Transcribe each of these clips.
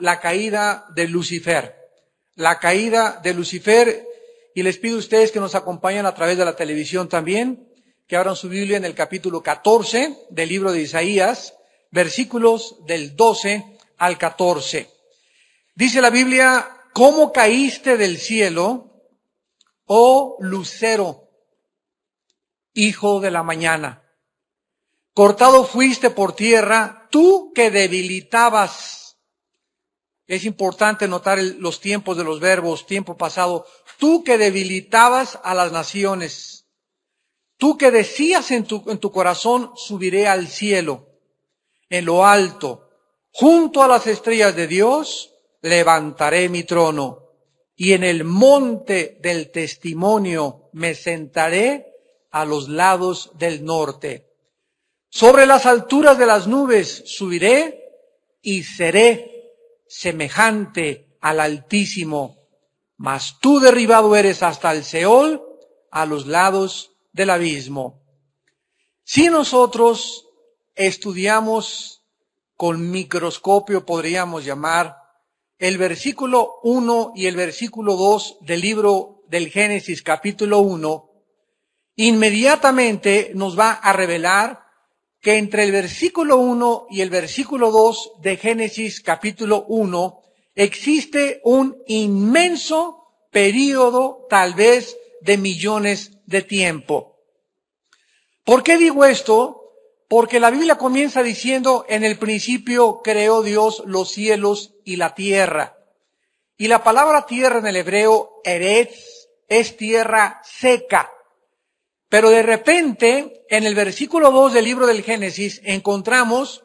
la caída de Lucifer. La caída de Lucifer. Y les pido a ustedes que nos acompañen a través de la televisión también, que abran su Biblia en el capítulo 14 del libro de Isaías, versículos del 12 al 14. Dice la Biblia, ¿cómo caíste del cielo, oh lucero, hijo de la mañana? Cortado fuiste por tierra, tú que debilitabas es importante notar los tiempos de los verbos, tiempo pasado. Tú que debilitabas a las naciones. Tú que decías en tu, en tu corazón, subiré al cielo, en lo alto, junto a las estrellas de Dios, levantaré mi trono. Y en el monte del testimonio me sentaré a los lados del norte. Sobre las alturas de las nubes subiré y seré semejante al Altísimo, mas tú derribado eres hasta el Seol, a los lados del abismo. Si nosotros estudiamos con microscopio, podríamos llamar, el versículo 1 y el versículo 2 del libro del Génesis capítulo 1, inmediatamente nos va a revelar que entre el versículo 1 y el versículo 2 de Génesis capítulo 1 existe un inmenso periodo, tal vez de millones de tiempo. ¿Por qué digo esto? Porque la Biblia comienza diciendo, en el principio creó Dios los cielos y la tierra. Y la palabra tierra en el hebreo, eretz, es tierra seca. Pero de repente, en el versículo 2 del libro del Génesis, encontramos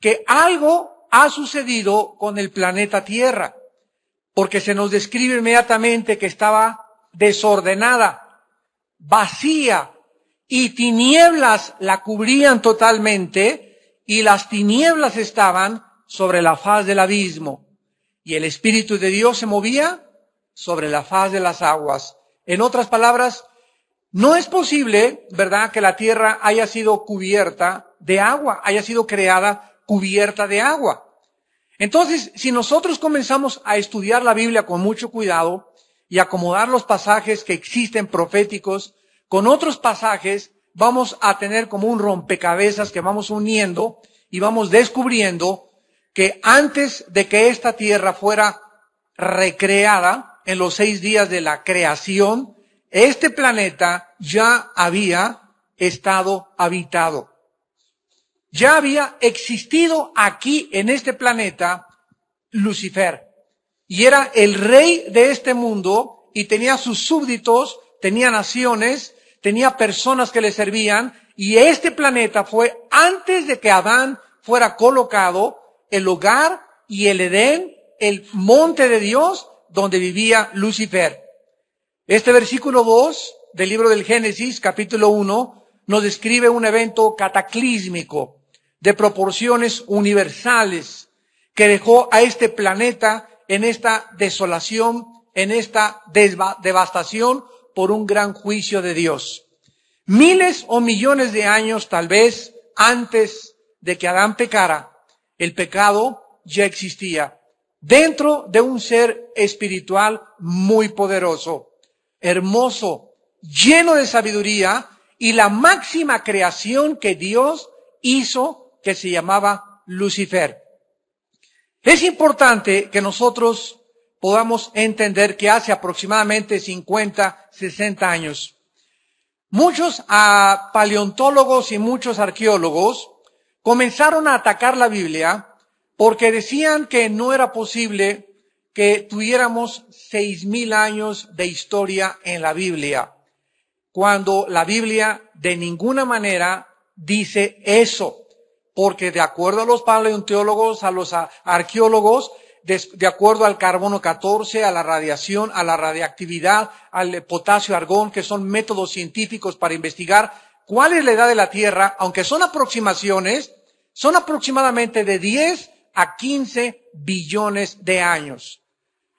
que algo ha sucedido con el planeta Tierra, porque se nos describe inmediatamente que estaba desordenada, vacía, y tinieblas la cubrían totalmente, y las tinieblas estaban sobre la faz del abismo, y el Espíritu de Dios se movía sobre la faz de las aguas. En otras palabras, no es posible, ¿verdad?, que la tierra haya sido cubierta de agua, haya sido creada cubierta de agua. Entonces, si nosotros comenzamos a estudiar la Biblia con mucho cuidado y acomodar los pasajes que existen proféticos con otros pasajes, vamos a tener como un rompecabezas que vamos uniendo y vamos descubriendo que antes de que esta tierra fuera recreada en los seis días de la creación, este planeta ya había estado habitado. Ya había existido aquí en este planeta Lucifer. Y era el rey de este mundo y tenía sus súbditos, tenía naciones, tenía personas que le servían. Y este planeta fue antes de que Adán fuera colocado el hogar y el Edén, el monte de Dios donde vivía Lucifer. Este versículo 2 del libro del Génesis, capítulo 1, nos describe un evento cataclísmico de proporciones universales que dejó a este planeta en esta desolación, en esta devastación por un gran juicio de Dios. Miles o millones de años tal vez antes de que Adán pecara, el pecado ya existía dentro de un ser espiritual muy poderoso hermoso, lleno de sabiduría y la máxima creación que Dios hizo que se llamaba Lucifer. Es importante que nosotros podamos entender que hace aproximadamente 50, 60 años, muchos ah, paleontólogos y muchos arqueólogos comenzaron a atacar la Biblia porque decían que no era posible que tuviéramos seis mil años de historia en la Biblia, cuando la Biblia de ninguna manera dice eso, porque de acuerdo a los paleontólogos, a los arqueólogos, de, acuerdo al carbono 14, a la radiación, a la radiactividad, al potasio argón, que son métodos científicos para investigar cuál es la edad de la Tierra, aunque son aproximaciones, son aproximadamente de 10 a 15 billones de años.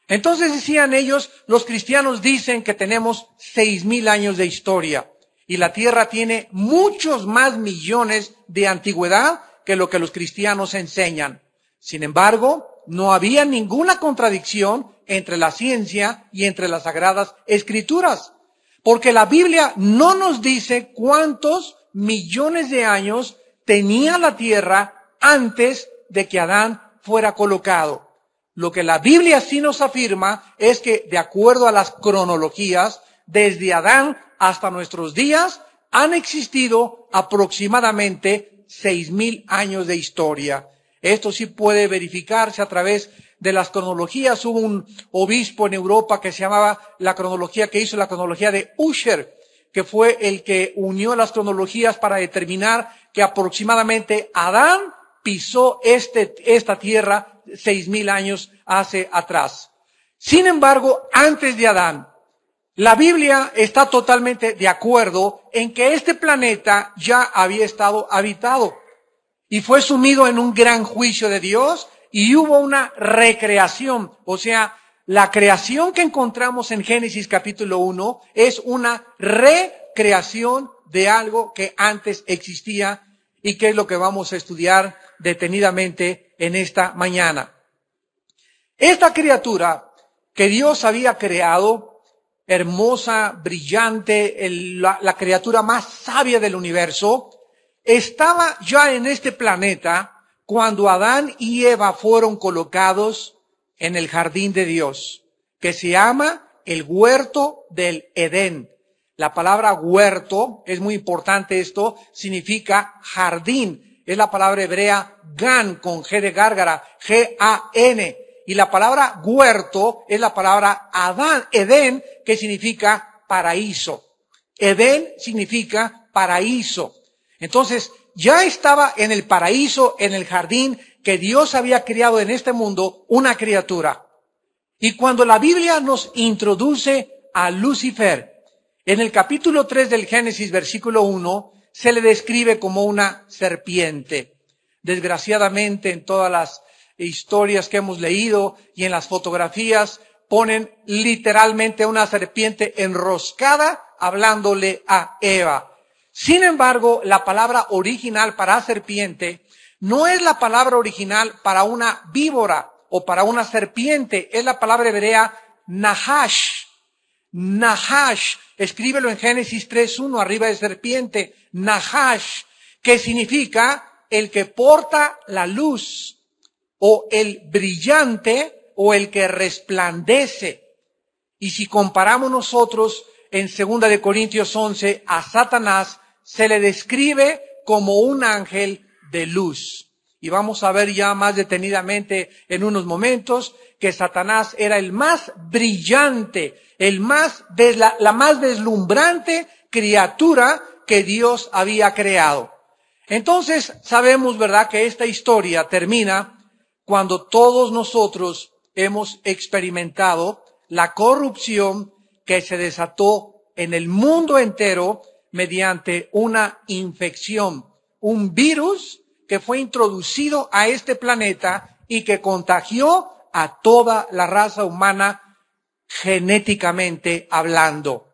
Entonces decían ellos, los cristianos dicen que tenemos 6.000 mil años de historia y la Tierra tiene muchos más millones de antigüedad que lo que los cristianos enseñan. Sin embargo, no había ninguna contradicción entre la ciencia y entre las sagradas escrituras, porque la Biblia no nos dice cuántos millones de años tenía la Tierra antes de que Adán fuera colocado. Lo que la Biblia sí nos afirma es que, de acuerdo a las cronologías, desde Adán hasta nuestros días han existido aproximadamente seis mil años de historia. Esto sí puede verificarse a través de las cronologías. Hubo un obispo en Europa que se llamaba la cronología que hizo la cronología de Usher, que fue el que unió las cronologías para determinar que aproximadamente Adán pisó este, esta tierra seis mil años hace atrás. Sin embargo, antes de Adán, la Biblia está totalmente de acuerdo en que este planeta ya había estado habitado y fue sumido en un gran juicio de Dios y hubo una recreación. O sea, la creación que encontramos en Génesis capítulo 1 es una recreación de algo que antes existía y que es lo que vamos a estudiar detenidamente en esta mañana. Esta criatura que Dios había creado, hermosa, brillante, la criatura más sabia del universo, estaba ya en este planeta cuando Adán y Eva fueron colocados en el jardín de Dios, que se llama el huerto del Edén. La palabra huerto, es muy importante esto, significa jardín, es la palabra hebrea gan con G de gárgara, G-A-N. Y la palabra huerto es la palabra Adán, Edén, que significa paraíso. Edén significa paraíso. Entonces, ya estaba en el paraíso, en el jardín, que Dios había criado en este mundo una criatura. Y cuando la Biblia nos introduce a Lucifer, en el capítulo 3 del Génesis, versículo 1, se le describe como una serpiente. Desgraciadamente en todas las historias que hemos leído y en las fotografías ponen literalmente una serpiente enroscada hablándole a Eva. Sin embargo, la palabra original para serpiente no es la palabra original para una víbora o para una serpiente, es la palabra hebrea nahash Nahash, escríbelo en Génesis 3.1, arriba de serpiente, Nahash, que significa el que porta la luz, o el brillante, o el que resplandece. Y si comparamos nosotros en 2 de Corintios 11 a Satanás, se le describe como un ángel de luz y vamos a ver ya más detenidamente en unos momentos, que Satanás era el más brillante, el más, la, la más deslumbrante criatura que Dios había creado. Entonces sabemos, ¿verdad?, que esta historia termina cuando todos nosotros hemos experimentado la corrupción que se desató en el mundo entero mediante una infección, un virus que fue introducido a este planeta y que contagió a toda la raza humana genéticamente hablando.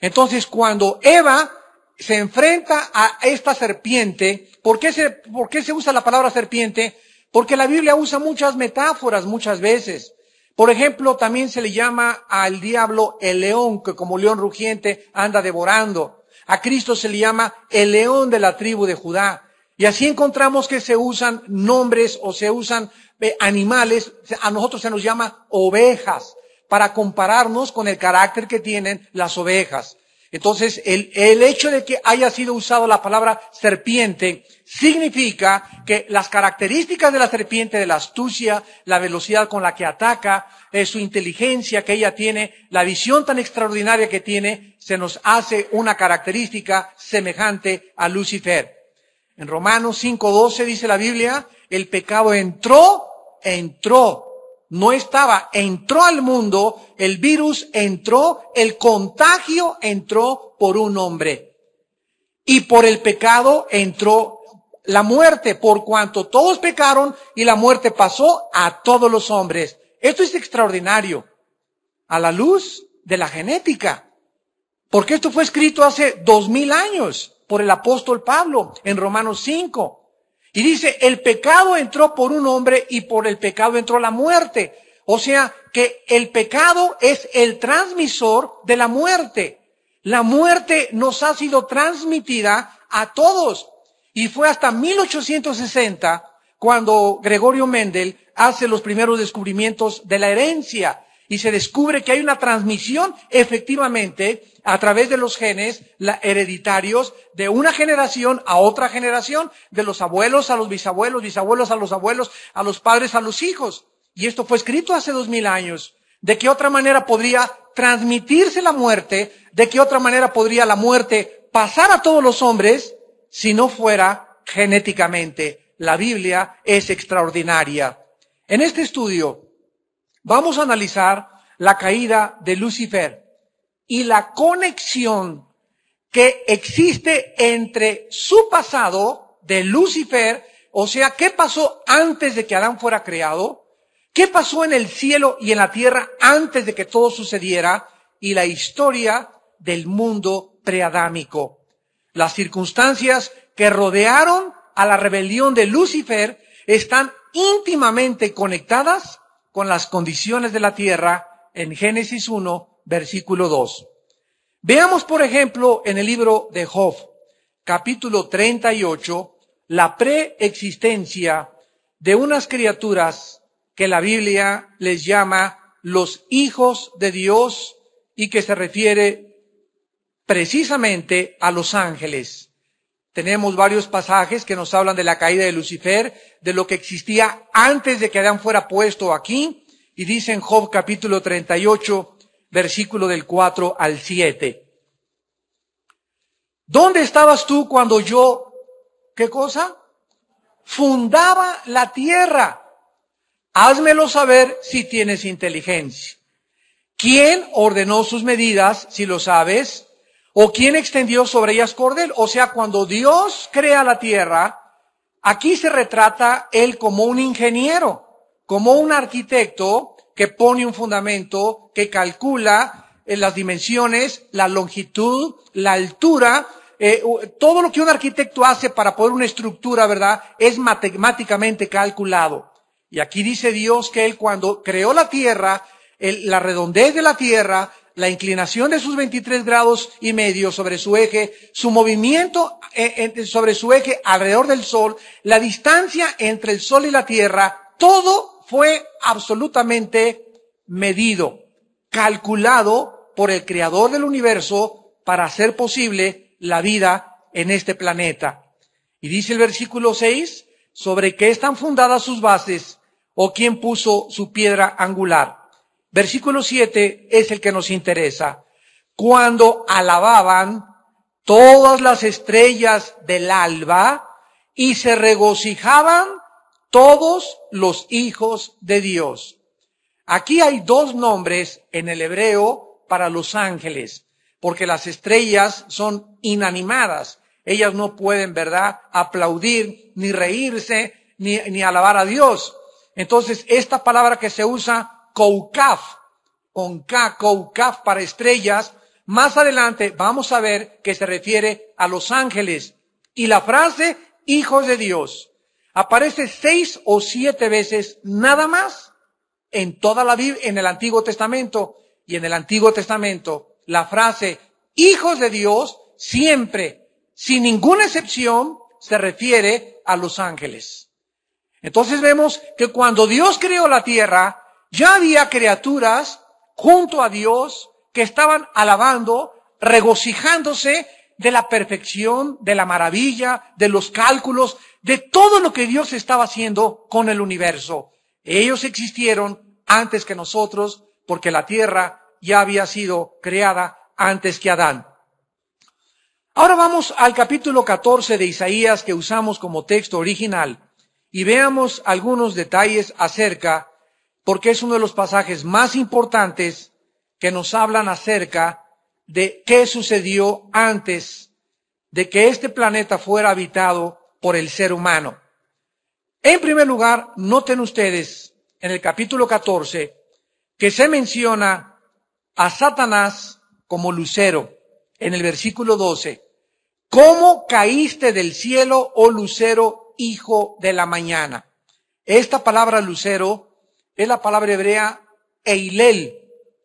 Entonces, cuando Eva se enfrenta a esta serpiente, ¿por qué se, por qué se usa la palabra serpiente? Porque la Biblia usa muchas metáforas muchas veces. Por ejemplo, también se le llama al diablo el león, que como león rugiente anda devorando. A Cristo se le llama el león de la tribu de Judá. Y así encontramos que se usan nombres o se usan eh, animales. A nosotros se nos llama ovejas para compararnos con el carácter que tienen las ovejas. Entonces, el, hecho de que haya sido usado la palabra serpiente significa que las características de la serpiente, de la astucia, la velocidad con la que ataca, eh, su inteligencia que ella tiene, la visión tan extraordinaria que tiene, se nos hace una característica semejante a Lucifer. En Romanos 5.12 dice la Biblia, el pecado entró, entró. No estaba, entró al mundo, el virus entró, el contagio entró por un hombre. Y por el pecado entró la muerte, por cuanto todos pecaron y la muerte pasó a todos los hombres. Esto es extraordinario. A la luz de la genética. Porque esto fue escrito hace dos mil años por el apóstol Pablo en Romanos 5. Y dice, el pecado entró por un hombre y por el pecado entró la muerte. O sea que el pecado es el transmisor de la muerte. La muerte nos ha sido transmitida a todos. Y fue hasta 1860 cuando Gregorio Mendel hace los primeros descubrimientos de la herencia y se descubre que hay una transmisión efectivamente a través de los genes hereditarios de una generación a otra generación, de los abuelos a los bisabuelos, bisabuelos a los abuelos, a los padres, a los hijos. Y esto fue escrito hace dos mil años. ¿De qué otra manera podría transmitirse la muerte? ¿De qué otra manera podría la muerte pasar a todos los hombres si no fuera genéticamente? La Biblia es extraordinaria. En este estudio, Vamos a analizar la caída de Lucifer y la conexión que existe entre su pasado de Lucifer, o sea, qué pasó antes de que Adán fuera creado, qué pasó en el cielo y en la tierra antes de que todo sucediera, y la historia del mundo preadámico. Las circunstancias que rodearon a la rebelión de Lucifer están íntimamente conectadas con las condiciones de la tierra en Génesis 1, versículo 2. Veamos, por ejemplo, en el libro de Job, capítulo 38, la preexistencia de unas criaturas que la Biblia les llama los hijos de Dios y que se refiere precisamente a los ángeles. Tenemos varios pasajes que nos hablan de la caída de Lucifer, de lo que existía antes de que Adán fuera puesto aquí, y dice en Job capítulo 38, versículo del 4 al 7. ¿Dónde estabas tú cuando yo, qué cosa? Fundaba la tierra. Házmelo saber si tienes inteligencia. ¿Quién ordenó sus medidas, si lo sabes? ¿O quién extendió sobre ellas cordel? O sea, cuando Dios crea la tierra, aquí se retrata Él como un ingeniero, como un arquitecto que pone un fundamento, que calcula eh, las dimensiones, la longitud, la altura. Eh, todo lo que un arquitecto hace para poner una estructura, ¿verdad? Es matemáticamente calculado. Y aquí dice Dios que Él cuando creó la tierra, la redondez de la tierra, la inclinación de sus 23 grados y medio sobre su eje, su movimiento eh, sobre su eje alrededor del Sol, la distancia entre el Sol y la Tierra, todo fue absolutamente medido, calculado por el Creador del universo para hacer posible la vida en este planeta. Y dice el versículo 6, sobre qué están fundadas sus bases o quién puso su piedra angular. Versículo siete es el que nos interesa. Cuando alababan todas las estrellas del alba y se regocijaban todos los hijos de Dios. Aquí hay dos nombres en el hebreo para los ángeles, porque las estrellas son inanimadas. Ellas no pueden, ¿verdad?, aplaudir, ni reírse, ni, ni alabar a Dios. Entonces, esta palabra que se usa Koukaf, con Koukaf para estrellas. Más adelante vamos a ver que se refiere a los ángeles. Y la frase, hijos de Dios, aparece seis o siete veces nada más en toda la Biblia, en el Antiguo Testamento. Y en el Antiguo Testamento, la frase, hijos de Dios, siempre, sin ninguna excepción, se refiere a los ángeles. Entonces vemos que cuando Dios creó la tierra, ya había criaturas junto a Dios que estaban alabando, regocijándose de la perfección, de la maravilla, de los cálculos, de todo lo que Dios estaba haciendo con el universo. Ellos existieron antes que nosotros porque la tierra ya había sido creada antes que Adán. Ahora vamos al capítulo 14 de Isaías que usamos como texto original y veamos algunos detalles acerca porque es uno de los pasajes más importantes que nos hablan acerca de qué sucedió antes de que este planeta fuera habitado por el ser humano. En primer lugar, noten ustedes en el capítulo 14 que se menciona a Satanás como lucero en el versículo 12. ¿Cómo caíste del cielo, oh lucero, hijo de la mañana? Esta palabra lucero es la palabra hebrea Eilel.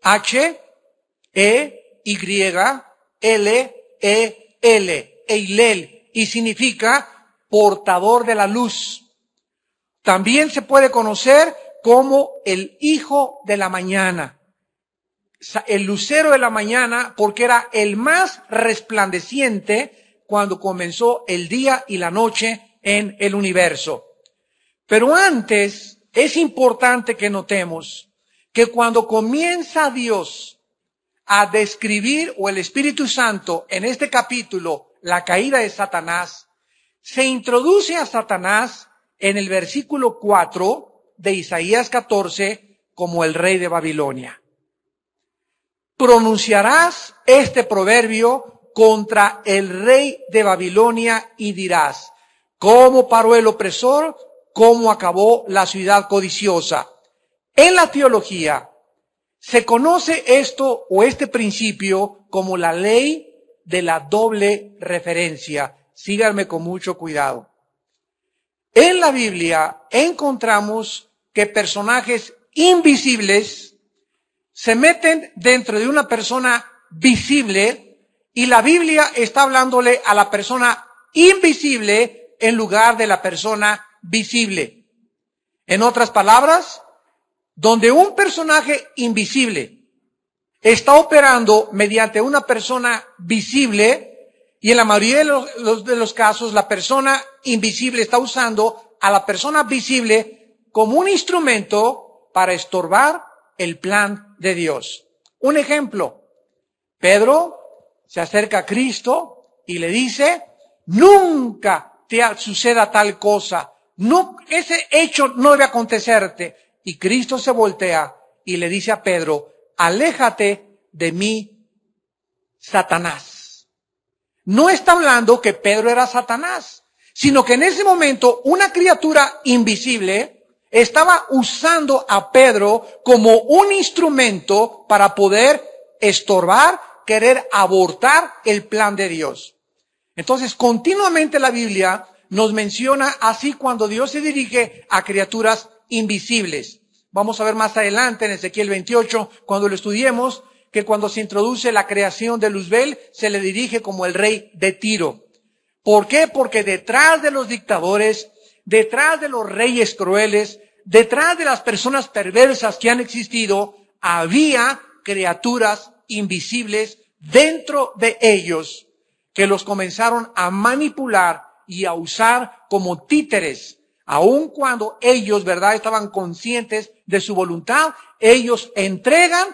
H-E-Y-L-E-L. E, eilel. Y significa portador de la luz. También se puede conocer como el hijo de la mañana. El lucero de la mañana porque era el más resplandeciente cuando comenzó el día y la noche en el universo. Pero antes es importante que notemos que cuando comienza Dios a describir, o el Espíritu Santo, en este capítulo, la caída de Satanás, se introduce a Satanás en el versículo 4 de Isaías 14 como el rey de Babilonia. Pronunciarás este proverbio contra el rey de Babilonia y dirás, ¿cómo paró el opresor? cómo acabó la ciudad codiciosa. En la teología se conoce esto o este principio como la ley de la doble referencia. Síganme con mucho cuidado. En la Biblia encontramos que personajes invisibles se meten dentro de una persona visible y la Biblia está hablándole a la persona invisible en lugar de la persona visible. En otras palabras, donde un personaje invisible está operando mediante una persona visible y en la mayoría de los, de los casos la persona invisible está usando a la persona visible como un instrumento para estorbar el plan de Dios. Un ejemplo, Pedro se acerca a Cristo y le dice, nunca te suceda tal cosa, no, ese hecho no debe acontecerte. Y Cristo se voltea y le dice a Pedro, aléjate de mí, Satanás. No está hablando que Pedro era Satanás, sino que en ese momento una criatura invisible estaba usando a Pedro como un instrumento para poder estorbar, querer abortar el plan de Dios. Entonces, continuamente la Biblia nos menciona así cuando Dios se dirige a criaturas invisibles. Vamos a ver más adelante en Ezequiel 28, cuando lo estudiemos, que cuando se introduce la creación de Luzbel, se le dirige como el rey de Tiro. ¿Por qué? Porque detrás de los dictadores, detrás de los reyes crueles, detrás de las personas perversas que han existido, había criaturas invisibles dentro de ellos que los comenzaron a manipular y a usar como títeres. Aun cuando ellos, ¿verdad?, estaban conscientes de su voluntad, ellos entregan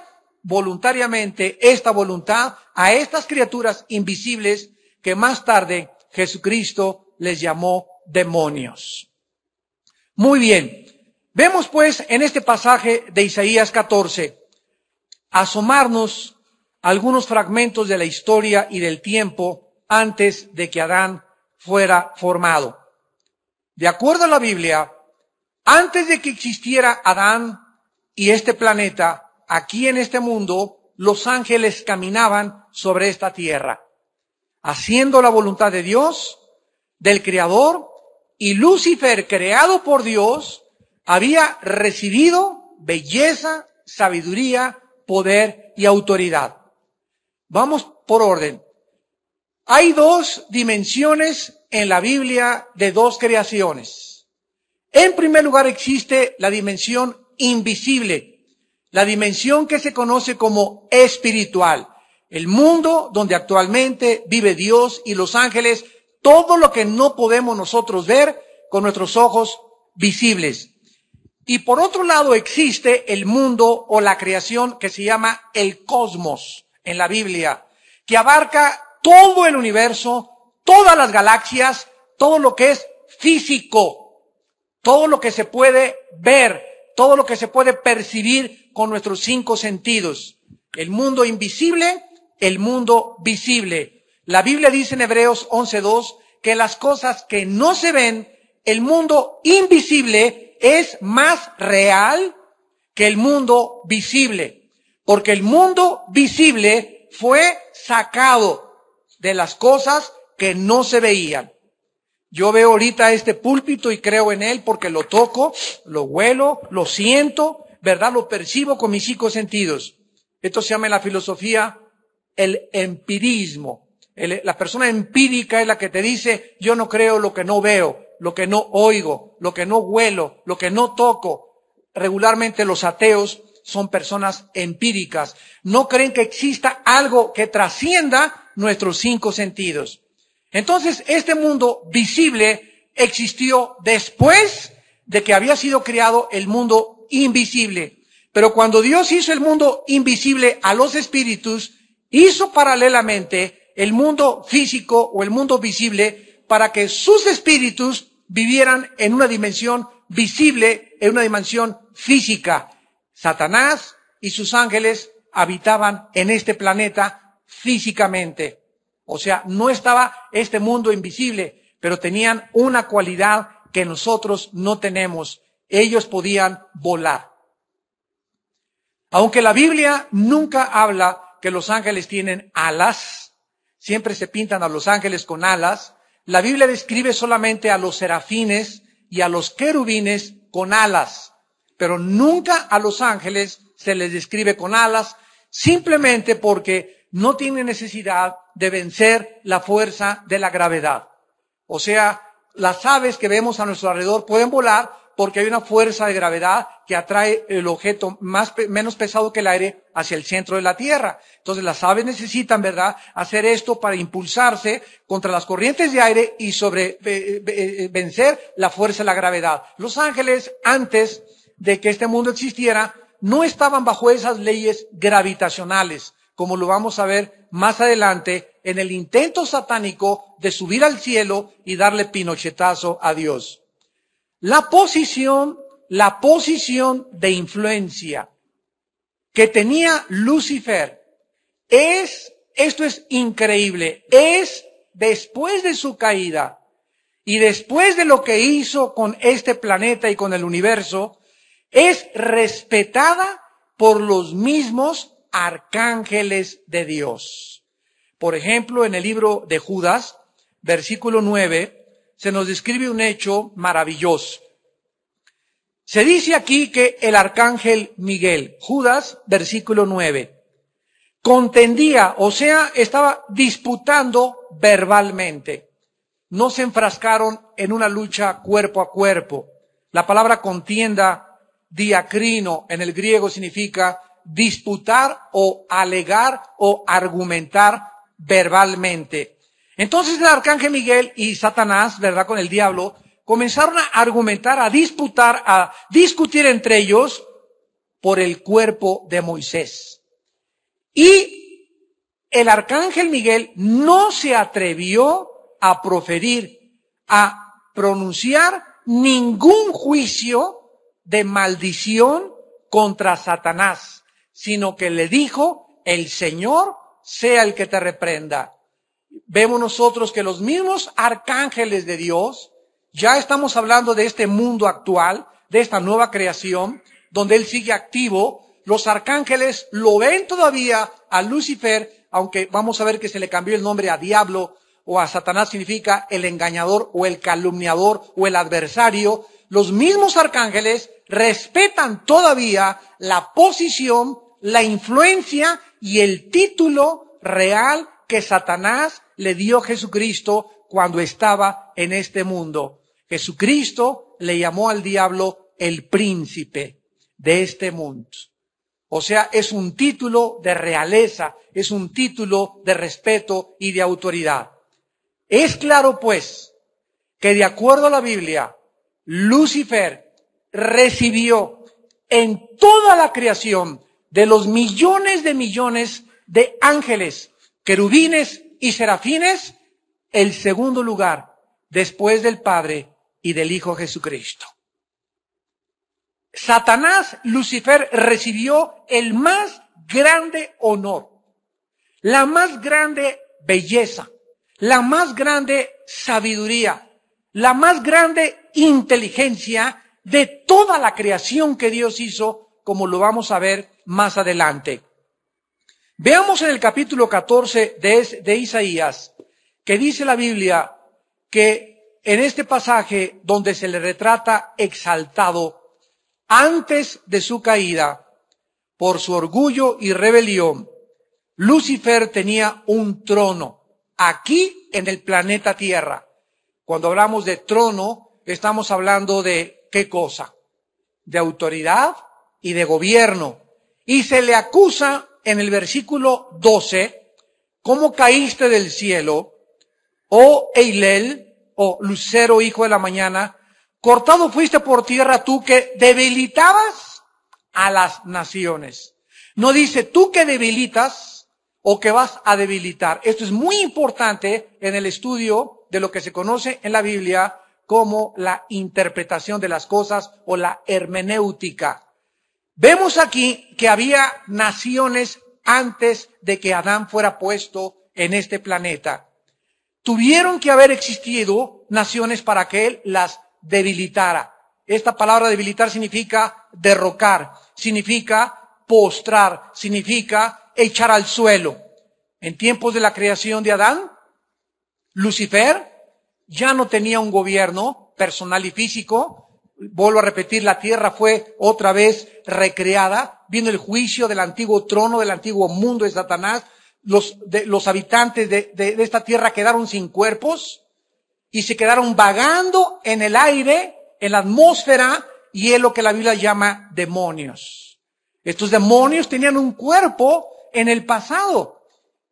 voluntariamente esta voluntad a estas criaturas invisibles que más tarde Jesucristo les llamó demonios. Muy bien. Vemos pues en este pasaje de Isaías 14 asomarnos algunos fragmentos de la historia y del tiempo antes de que Adán fuera formado. De acuerdo a la Biblia, antes de que existiera Adán y este planeta, aquí en este mundo, los ángeles caminaban sobre esta tierra, haciendo la voluntad de Dios, del Creador, y Lucifer, creado por Dios, había recibido belleza, sabiduría, poder y autoridad. Vamos por orden. Hay dos dimensiones en la Biblia de dos creaciones. En primer lugar existe la dimensión invisible, la dimensión que se conoce como espiritual, el mundo donde actualmente vive Dios y los ángeles, todo lo que no podemos nosotros ver con nuestros ojos visibles. Y por otro lado existe el mundo o la creación que se llama el cosmos en la Biblia, que abarca todo el universo, todas las galaxias, todo lo que es físico, todo lo que se puede ver, todo lo que se puede percibir con nuestros cinco sentidos. El mundo invisible, el mundo visible. La Biblia dice en Hebreos 11.2 que las cosas que no se ven, el mundo invisible es más real que el mundo visible, porque el mundo visible fue sacado de las cosas que no se veían. Yo veo ahorita este púlpito y creo en él porque lo toco, lo huelo, lo siento, ¿verdad? Lo percibo con mis cinco sentidos. Esto se llama en la filosofía el empirismo. la persona empírica es la que te dice, yo no creo lo que no veo, lo que no oigo, lo que no huelo, lo que no toco. Regularmente los ateos son personas empíricas. No creen que exista algo que trascienda nuestros cinco sentidos. Entonces, este mundo visible existió después de que había sido creado el mundo invisible. Pero cuando Dios hizo el mundo invisible a los espíritus, hizo paralelamente el mundo físico o el mundo visible para que sus espíritus vivieran en una dimensión visible, en una dimensión física. Satanás y sus ángeles habitaban en este planeta físicamente. O sea, no estaba este mundo invisible, pero tenían una cualidad que nosotros no tenemos. Ellos podían volar. Aunque la Biblia nunca habla que los ángeles tienen alas, siempre se pintan a los ángeles con alas, la Biblia describe solamente a los serafines y a los querubines con alas, pero nunca a los ángeles se les describe con alas, simplemente porque no tiene necesidad de vencer la fuerza de la gravedad. O sea, las aves que vemos a nuestro alrededor pueden volar porque hay una fuerza de gravedad que atrae el objeto más, menos pesado que el aire hacia el centro de la Tierra. Entonces las aves necesitan, ¿verdad?, hacer esto para impulsarse contra las corrientes de aire y sobre, eh, vencer la fuerza de la gravedad. Los ángeles, antes de que este mundo existiera, no estaban bajo esas leyes gravitacionales como lo vamos a ver más adelante, en el intento satánico de subir al cielo y darle pinochetazo a Dios. La posición, la posición de influencia que tenía Lucifer es, esto es increíble, es después de su caída y después de lo que hizo con este planeta y con el universo, es respetada por los mismos arcángeles de Dios. Por ejemplo, en el libro de Judas, versículo nueve, se nos describe un hecho maravilloso. Se dice aquí que el arcángel Miguel, Judas, versículo nueve, contendía, o sea, estaba disputando verbalmente. No se enfrascaron en una lucha cuerpo a cuerpo. La palabra contienda, diacrino, en el griego significa disputar o alegar o argumentar verbalmente. Entonces el arcángel Miguel y Satanás, ¿verdad? Con el diablo, comenzaron a argumentar, a disputar, a discutir entre ellos por el cuerpo de Moisés. Y el arcángel Miguel no se atrevió a proferir, a pronunciar ningún juicio de maldición contra Satanás sino que le dijo, el Señor sea el que te reprenda. Vemos nosotros que los mismos arcángeles de Dios, ya estamos hablando de este mundo actual, de esta nueva creación, donde Él sigue activo, los arcángeles lo ven todavía a Lucifer, aunque vamos a ver que se le cambió el nombre a diablo o a Satanás significa el engañador o el calumniador o el adversario, los mismos arcángeles respetan todavía la posición la influencia y el título real que Satanás le dio a Jesucristo cuando estaba en este mundo. Jesucristo le llamó al diablo el príncipe de este mundo. O sea, es un título de realeza, es un título de respeto y de autoridad. Es claro, pues, que de acuerdo a la Biblia, Lucifer recibió en toda la creación de los millones de millones de ángeles, querubines y serafines, el segundo lugar después del Padre y del Hijo Jesucristo. Satanás, Lucifer, recibió el más grande honor, la más grande belleza, la más grande sabiduría, la más grande inteligencia de toda la creación que Dios hizo como lo vamos a ver más adelante. Veamos en el capítulo 14 de, de Isaías, que dice la Biblia que en este pasaje donde se le retrata exaltado antes de su caída por su orgullo y rebelión, Lucifer tenía un trono aquí en el planeta Tierra. Cuando hablamos de trono, estamos hablando de qué cosa? ¿De autoridad? y de gobierno. Y se le acusa en el versículo 12, ¿cómo caíste del cielo, oh Eilel, o oh Lucero, hijo de la mañana? Cortado fuiste por tierra tú que debilitabas a las naciones. No dice tú que debilitas o que vas a debilitar. Esto es muy importante en el estudio de lo que se conoce en la Biblia como la interpretación de las cosas o la hermenéutica. Vemos aquí que había naciones antes de que Adán fuera puesto en este planeta. Tuvieron que haber existido naciones para que él las debilitara. Esta palabra debilitar significa derrocar, significa postrar, significa echar al suelo. En tiempos de la creación de Adán, Lucifer ya no tenía un gobierno personal y físico, vuelvo a repetir, la tierra fue otra vez recreada, vino el juicio del antiguo trono, del antiguo mundo de Satanás, los, los habitantes de, esta tierra quedaron sin cuerpos y se quedaron vagando en el aire, en la atmósfera, y es lo que la Biblia llama demonios. Estos demonios tenían un cuerpo en el pasado.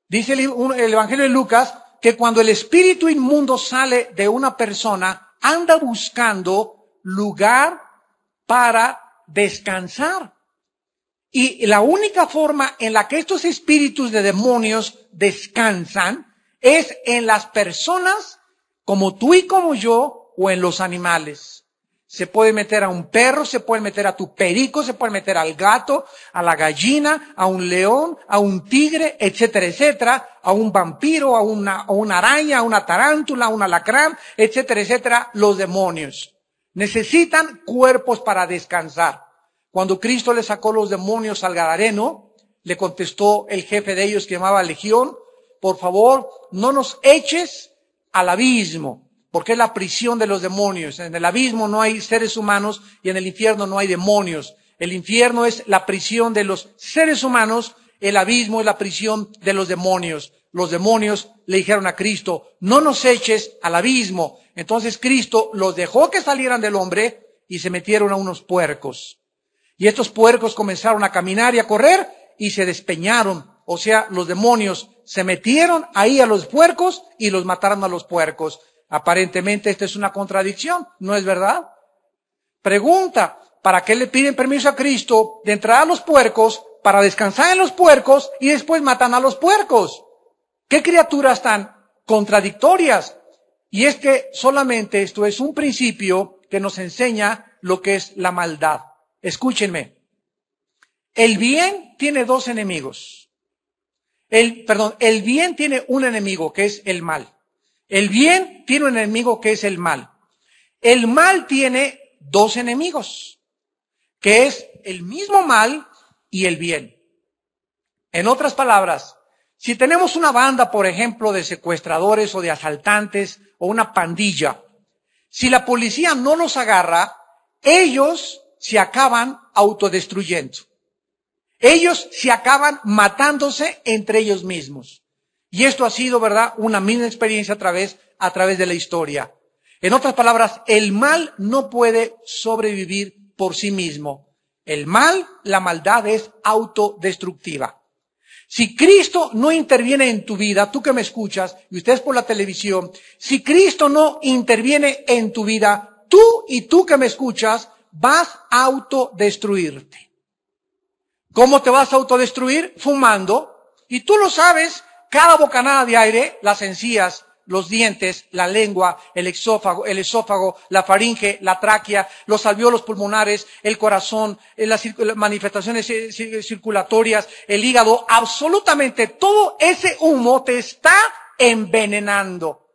Dice el Evangelio de Lucas que cuando el espíritu inmundo sale de una persona, anda buscando lugar para descansar. Y la única forma en la que estos espíritus de demonios descansan es en las personas como tú y como yo o en los animales. Se puede meter a un perro, se puede meter a tu perico, se puede meter al gato, a la gallina, a un león, a un tigre, etcétera, etcétera, a un vampiro, a una, una araña, a una tarántula, a un alacrán, etcétera, etcétera, los demonios. Necesitan cuerpos para descansar. Cuando Cristo le sacó los demonios al Gadareno, le contestó el jefe de ellos que llamaba Legión, por favor, no nos eches al abismo, porque es la prisión de los demonios. En el abismo no hay seres humanos y en el infierno no hay demonios. El infierno es la prisión de los seres humanos, el abismo es la prisión de los demonios. Los demonios le dijeron a Cristo, no nos eches al abismo. Entonces Cristo los dejó que salieran del hombre y se metieron a unos puercos. Y estos puercos comenzaron a caminar y a correr y se despeñaron. O sea, los demonios se metieron ahí a los puercos y los mataron a los puercos. Aparentemente esto es una contradicción, ¿no es verdad? Pregunta, ¿para qué le piden permiso a Cristo de entrar a los puercos, para descansar en los puercos y después matan a los puercos? ¿Qué criaturas tan contradictorias? Y es que solamente esto es un principio que nos enseña lo que es la maldad. Escúchenme. El bien tiene dos enemigos. El, perdón, el bien tiene un enemigo que es el mal. El bien tiene un enemigo que es el mal. El mal tiene dos enemigos, que es el mismo mal y el bien. En otras palabras, si tenemos una banda, por ejemplo, de secuestradores o de asaltantes o una pandilla, si la policía no los agarra, ellos se acaban autodestruyendo. Ellos se acaban matándose entre ellos mismos. Y esto ha sido, ¿verdad?, una misma experiencia a través, a través de la historia. En otras palabras, el mal no puede sobrevivir por sí mismo. El mal, la maldad es autodestructiva. Si Cristo no interviene en tu vida, tú que me escuchas, y ustedes por la televisión, si Cristo no interviene en tu vida, tú y tú que me escuchas, vas a autodestruirte. ¿Cómo te vas a autodestruir? Fumando. Y tú lo sabes, cada bocanada de aire, las encías, los dientes, la lengua, el esófago, el esófago, la faringe, la tráquea, los alveolos pulmonares, el corazón, eh, las manifestaciones eh, circulatorias, el hígado, absolutamente todo ese humo te está envenenando.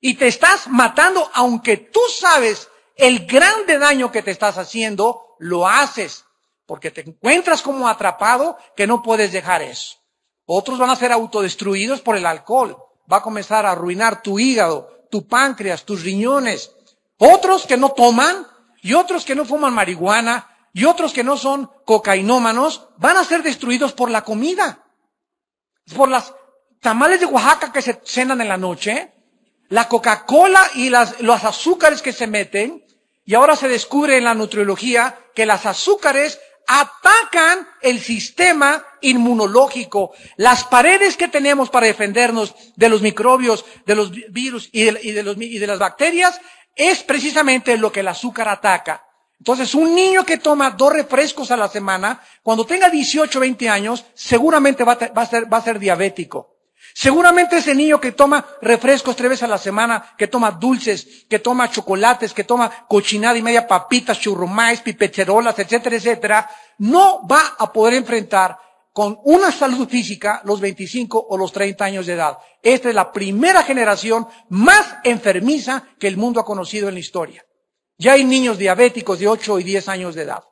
Y te estás matando, aunque tú sabes el grande daño que te estás haciendo, lo haces, porque te encuentras como atrapado que no puedes dejar eso. Otros van a ser autodestruidos por el alcohol va a comenzar a arruinar tu hígado, tu páncreas, tus riñones. Otros que no toman y otros que no fuman marihuana y otros que no son cocainómanos van a ser destruidos por la comida. Por las tamales de Oaxaca que se cenan en la noche, la Coca-Cola y las, los azúcares que se meten. Y ahora se descubre en la nutriología que las azúcares atacan el sistema inmunológico, las paredes que tenemos para defendernos de los microbios, de los virus y de, las bacterias, es precisamente lo que el azúcar ataca. Entonces, un niño que toma dos refrescos a la semana, cuando tenga 18 o 20 años, seguramente va a ser diabético. Seguramente ese niño que toma refrescos tres veces a la semana, que toma dulces, que toma chocolates, que toma cochinada y media papitas, churrumais, pipecherolas, etcétera, etcétera, no va a poder enfrentar con una salud física los 25 o los 30 años de edad. Esta es la primera generación más enfermiza que el mundo ha conocido en la historia. Ya hay niños diabéticos de 8 y 10 años de edad.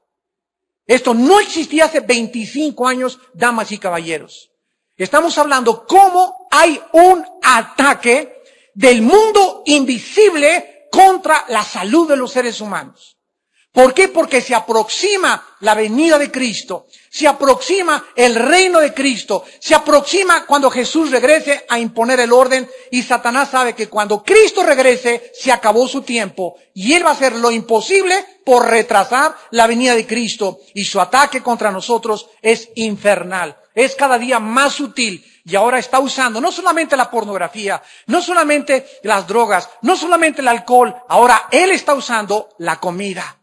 Esto no existía hace 25 años, damas y caballeros. Estamos hablando cómo hay un ataque del mundo invisible contra la salud de los seres humanos. ¿Por qué? Porque se aproxima la venida de Cristo, se aproxima el reino de Cristo, se aproxima cuando Jesús regrese a imponer el orden y Satanás sabe que cuando Cristo regrese se acabó su tiempo y él va a hacer lo imposible por retrasar la venida de Cristo y su ataque contra nosotros es infernal, es cada día más sutil y ahora está usando no solamente la pornografía, no solamente las drogas, no solamente el alcohol, ahora él está usando la comida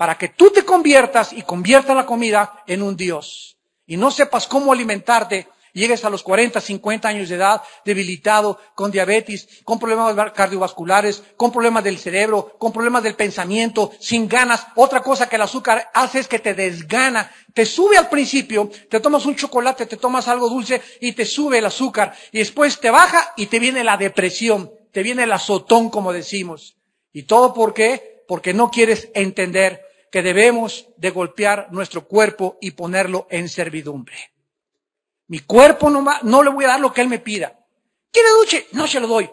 para que tú te conviertas y conviertas la comida en un Dios. Y no sepas cómo alimentarte, llegues a los 40, 50 años de edad, debilitado, con diabetes, con problemas cardiovasculares, con problemas del cerebro, con problemas del pensamiento, sin ganas. Otra cosa que el azúcar hace es que te desgana. Te sube al principio, te tomas un chocolate, te tomas algo dulce y te sube el azúcar. Y después te baja y te viene la depresión, te viene el azotón, como decimos. ¿Y todo por qué? Porque no quieres entender que debemos de golpear nuestro cuerpo y ponerlo en servidumbre. Mi cuerpo no, no le voy a dar lo que él me pida. ¿Quiere duche? No se lo doy.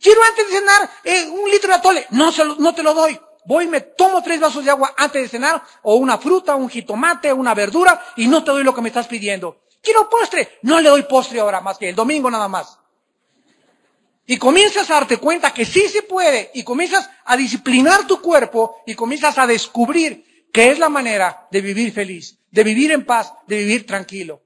Quiero antes de cenar eh, un litro de atole. No, se lo, no te lo doy. Voy y me tomo tres vasos de agua antes de cenar, o una fruta, un jitomate, una verdura, y no te doy lo que me estás pidiendo. Quiero postre. No le doy postre ahora más que el domingo nada más y comienzas a darte cuenta que sí se puede y comienzas a disciplinar tu cuerpo y comienzas a descubrir que es la manera de vivir feliz, de vivir en paz, de vivir tranquilo.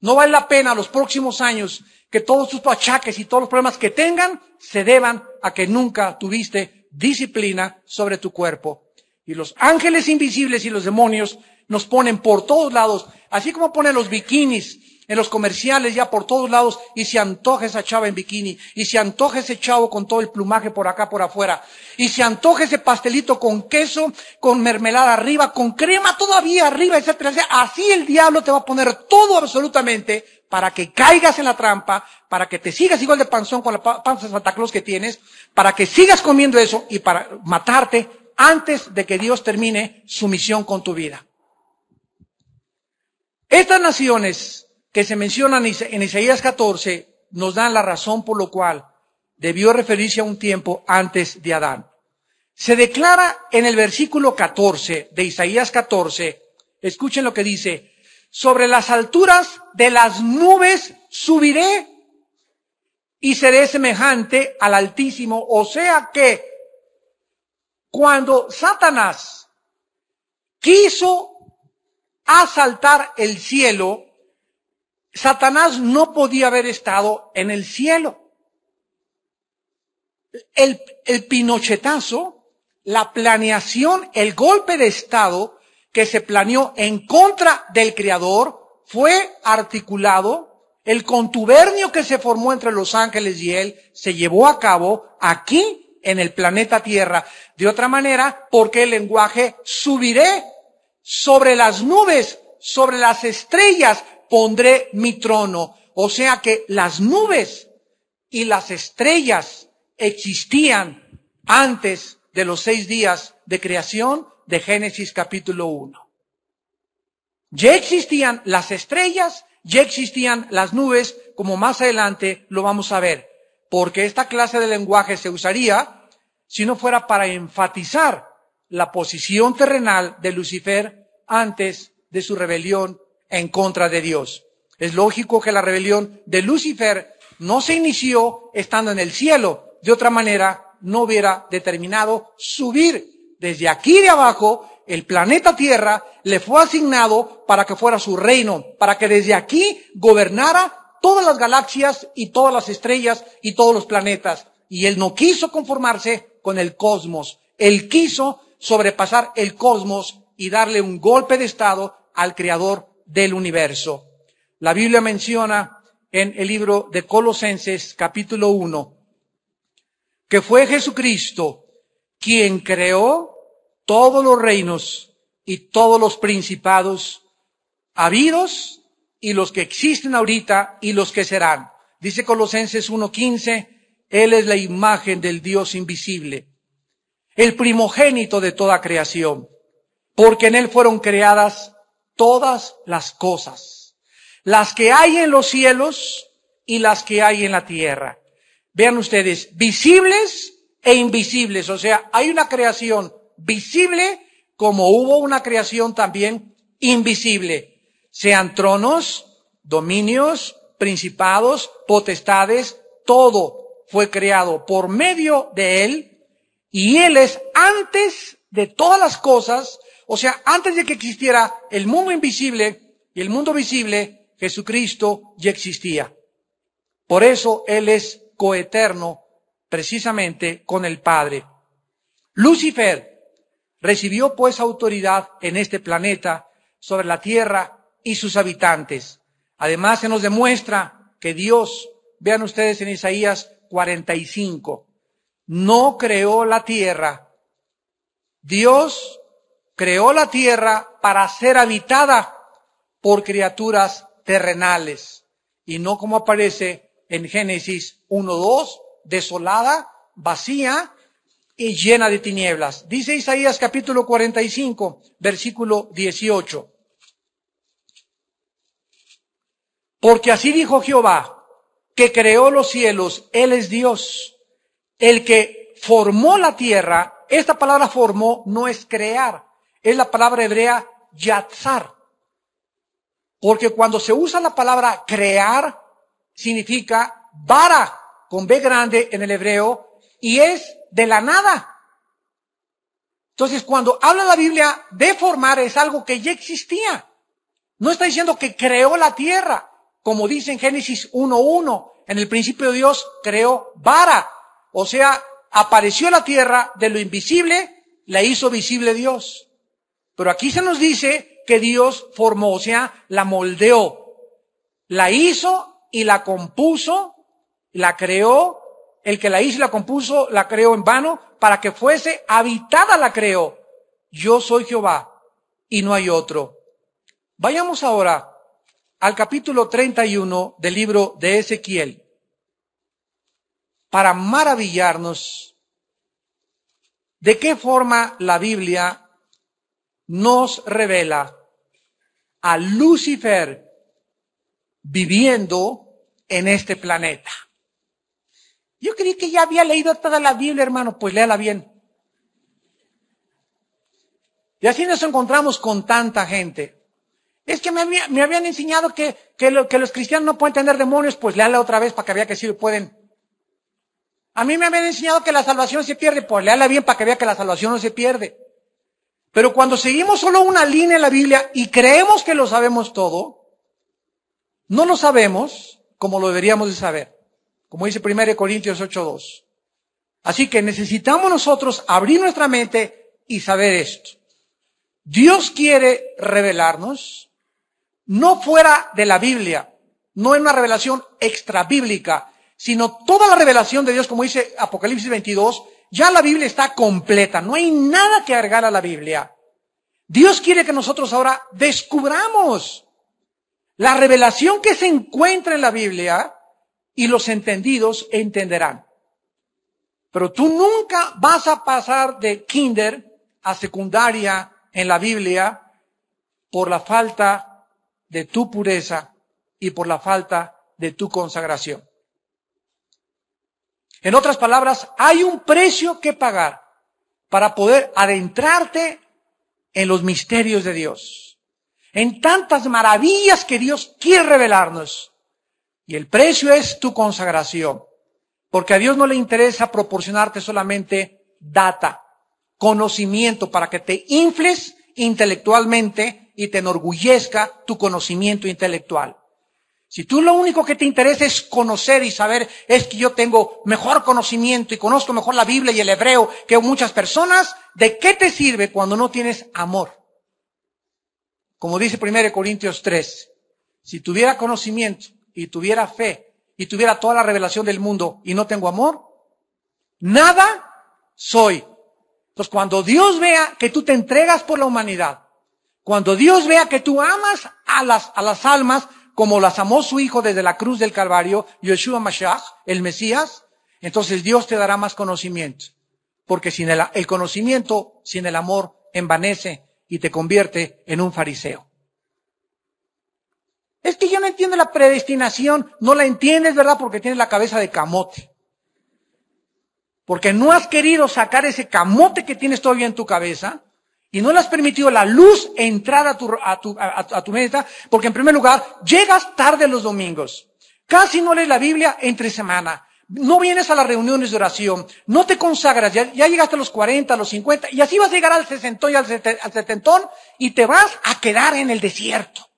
No vale la pena los próximos años que todos tus achaques y todos los problemas que tengan se deban a que nunca tuviste disciplina sobre tu cuerpo. Y los ángeles invisibles y los demonios nos ponen por todos lados, así como ponen los bikinis en los comerciales ya por todos lados y se antoja esa chava en bikini y se antoja ese chavo con todo el plumaje por acá, por afuera y se antoja ese pastelito con queso, con mermelada arriba, con crema todavía arriba, etc. así el diablo te va a poner todo absolutamente para que caigas en la trampa, para que te sigas igual de panzón con la panza de Santa Claus que tienes, para que sigas comiendo eso y para matarte antes de que Dios termine su misión con tu vida. Estas naciones que se mencionan en Isaías 14 nos dan la razón por lo cual debió referirse a un tiempo antes de Adán. Se declara en el versículo 14 de Isaías 14, escuchen lo que dice, sobre las alturas de las nubes subiré y seré semejante al Altísimo. O sea que cuando Satanás quiso asaltar el cielo, Satanás no podía haber estado en el cielo. El, el, pinochetazo, la planeación, el golpe de Estado que se planeó en contra del Creador fue articulado, el contubernio que se formó entre Los Ángeles y él se llevó a cabo aquí en el planeta Tierra. De otra manera, porque el lenguaje subiré sobre las nubes, sobre las estrellas, pondré mi trono. O sea que las nubes y las estrellas existían antes de los seis días de creación de Génesis capítulo 1. Ya existían las estrellas, ya existían las nubes, como más adelante lo vamos a ver, porque esta clase de lenguaje se usaría si no fuera para enfatizar la posición terrenal de Lucifer antes de su rebelión en contra de Dios. Es lógico que la rebelión de Lucifer no se inició estando en el cielo. De otra manera, no hubiera determinado subir desde aquí de abajo. El planeta Tierra le fue asignado para que fuera su reino, para que desde aquí gobernara todas las galaxias y todas las estrellas y todos los planetas. Y él no quiso conformarse con el cosmos. Él quiso sobrepasar el cosmos y darle un golpe de estado al creador del universo. La Biblia menciona en el libro de Colosenses capítulo 1 que fue Jesucristo quien creó todos los reinos y todos los principados habidos y los que existen ahorita y los que serán. Dice Colosenses 1.15, Él es la imagen del Dios invisible, el primogénito de toda creación, porque en Él fueron creadas todas las cosas, las que hay en los cielos y las que hay en la tierra. Vean ustedes, visibles e invisibles, o sea, hay una creación visible como hubo una creación también invisible, sean tronos, dominios, principados, potestades, todo fue creado por medio de Él y Él es antes de todas las cosas o sea, antes de que existiera el mundo invisible y el mundo visible, Jesucristo ya existía. Por eso Él es coeterno precisamente con el Padre. Lucifer recibió pues autoridad en este planeta sobre la tierra y sus habitantes. Además se nos demuestra que Dios, vean ustedes en Isaías 45, no creó la tierra. Dios creó la tierra para ser habitada por criaturas terrenales y no como aparece en Génesis 1.2, desolada, vacía y llena de tinieblas. Dice Isaías capítulo 45, versículo 18. Porque así dijo Jehová, que creó los cielos, Él es Dios. El que formó la tierra, esta palabra formó no es crear, es la palabra hebrea yatzar. Porque cuando se usa la palabra crear, significa vara con B grande en el hebreo y es de la nada. Entonces, cuando habla la Biblia de formar es algo que ya existía. No está diciendo que creó la tierra, como dice en Génesis 1.1. En el principio Dios creó vara, o sea, apareció la tierra de lo invisible, la hizo visible Dios. Pero aquí se nos dice que Dios formó, o sea, la moldeó, la hizo y la compuso, la creó, el que la hizo y la compuso, la creó en vano, para que fuese habitada la creó. Yo soy Jehová y no hay otro. Vayamos ahora al capítulo 31 del libro de Ezequiel para maravillarnos de qué forma la Biblia nos revela a Lucifer viviendo en este planeta. Yo creí que ya había leído toda la Biblia, hermano, pues léala bien. Y así nos encontramos con tanta gente. Es que me, habían enseñado que, los cristianos no pueden tener demonios, pues léala otra vez para que vea que sí lo pueden. A mí me habían enseñado que la salvación se pierde, pues léala bien para que vea que la salvación no se pierde. Pero cuando seguimos solo una línea en la Biblia y creemos que lo sabemos todo, no lo sabemos como lo deberíamos de saber, como dice 1 Corintios 8.2. Así que necesitamos nosotros abrir nuestra mente y saber esto. Dios quiere revelarnos, no fuera de la Biblia, no en una revelación extrabíblica, sino toda la revelación de Dios, como dice Apocalipsis 22, ya la Biblia está completa, no hay nada que agregar a la Biblia. Dios quiere que nosotros ahora descubramos la revelación que se encuentra en la Biblia y los entendidos entenderán. Pero tú nunca vas a pasar de kinder a secundaria en la Biblia por la falta de tu pureza y por la falta de tu consagración. En otras palabras, hay un precio que pagar para poder adentrarte en los misterios de Dios, en tantas maravillas que Dios quiere revelarnos. Y el precio es tu consagración, porque a Dios no le interesa proporcionarte solamente data, conocimiento para que te infles intelectualmente y te enorgullezca tu conocimiento intelectual. Si tú lo único que te interesa es conocer y saber es que yo tengo mejor conocimiento y conozco mejor la Biblia y el hebreo que muchas personas, ¿de qué te sirve cuando no tienes amor? Como dice 1 Corintios 3, si tuviera conocimiento y tuviera fe y tuviera toda la revelación del mundo y no tengo amor, nada soy. Entonces pues cuando Dios vea que tú te entregas por la humanidad, cuando Dios vea que tú amas a las, a las almas, como las amó su Hijo desde la cruz del Calvario, Yeshua Mashach, el Mesías, entonces Dios te dará más conocimiento. Porque sin el, conocimiento, sin el amor, envanece y te convierte en un fariseo. Es que yo no entiendo la predestinación, no la entiendes, ¿verdad? Porque tienes la cabeza de camote. Porque no has querido sacar ese camote que tienes todavía en tu cabeza y no le has permitido la luz entrar a tu, a tu, a, tu meta, porque en primer lugar, llegas tarde los domingos. Casi no lees la Biblia entre semana. No vienes a las reuniones de oración. No te consagras. Ya, llegaste a los 40, a los 50. Y así vas a llegar al sesentón y al, setentón y te vas a quedar en el desierto.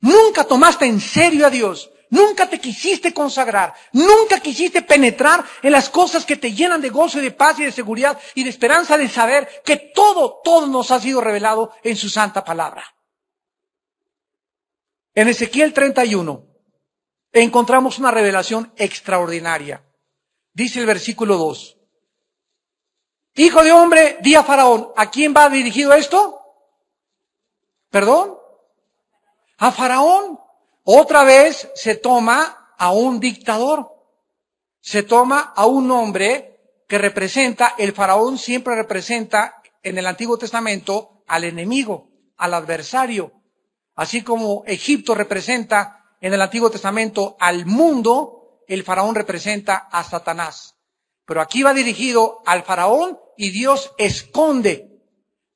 Nunca tomaste en serio a Dios. Nunca te quisiste consagrar, nunca quisiste penetrar en las cosas que te llenan de gozo y de paz y de seguridad y de esperanza de saber que todo, todo nos ha sido revelado en su santa palabra. En Ezequiel 31 encontramos una revelación extraordinaria. Dice el versículo 2. Hijo de hombre, di a Faraón. ¿A quién va dirigido esto? ¿Perdón? ¿A Faraón? Otra vez se toma a un dictador, se toma a un hombre que representa, el faraón siempre representa en el Antiguo Testamento al enemigo, al adversario, así como Egipto representa en el Antiguo Testamento al mundo, el faraón representa a Satanás. Pero aquí va dirigido al faraón y Dios esconde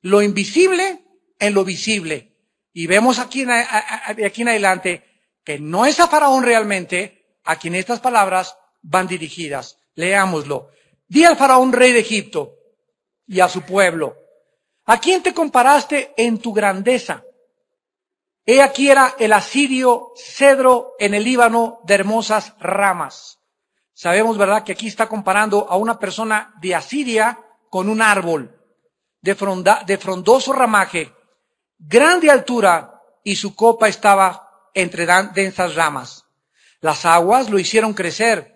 lo invisible en lo visible. Y vemos aquí, aquí en adelante que no es a Faraón realmente a quien estas palabras van dirigidas. Leámoslo. Di al Faraón rey de Egipto y a su pueblo, ¿a quién te comparaste en tu grandeza? He aquí era el asirio cedro en el Líbano de hermosas ramas. Sabemos, ¿verdad?, que aquí está comparando a una persona de Asiria con un árbol de, de frondoso ramaje, grande altura, y su copa estaba entre densas ramas. Las aguas lo hicieron crecer,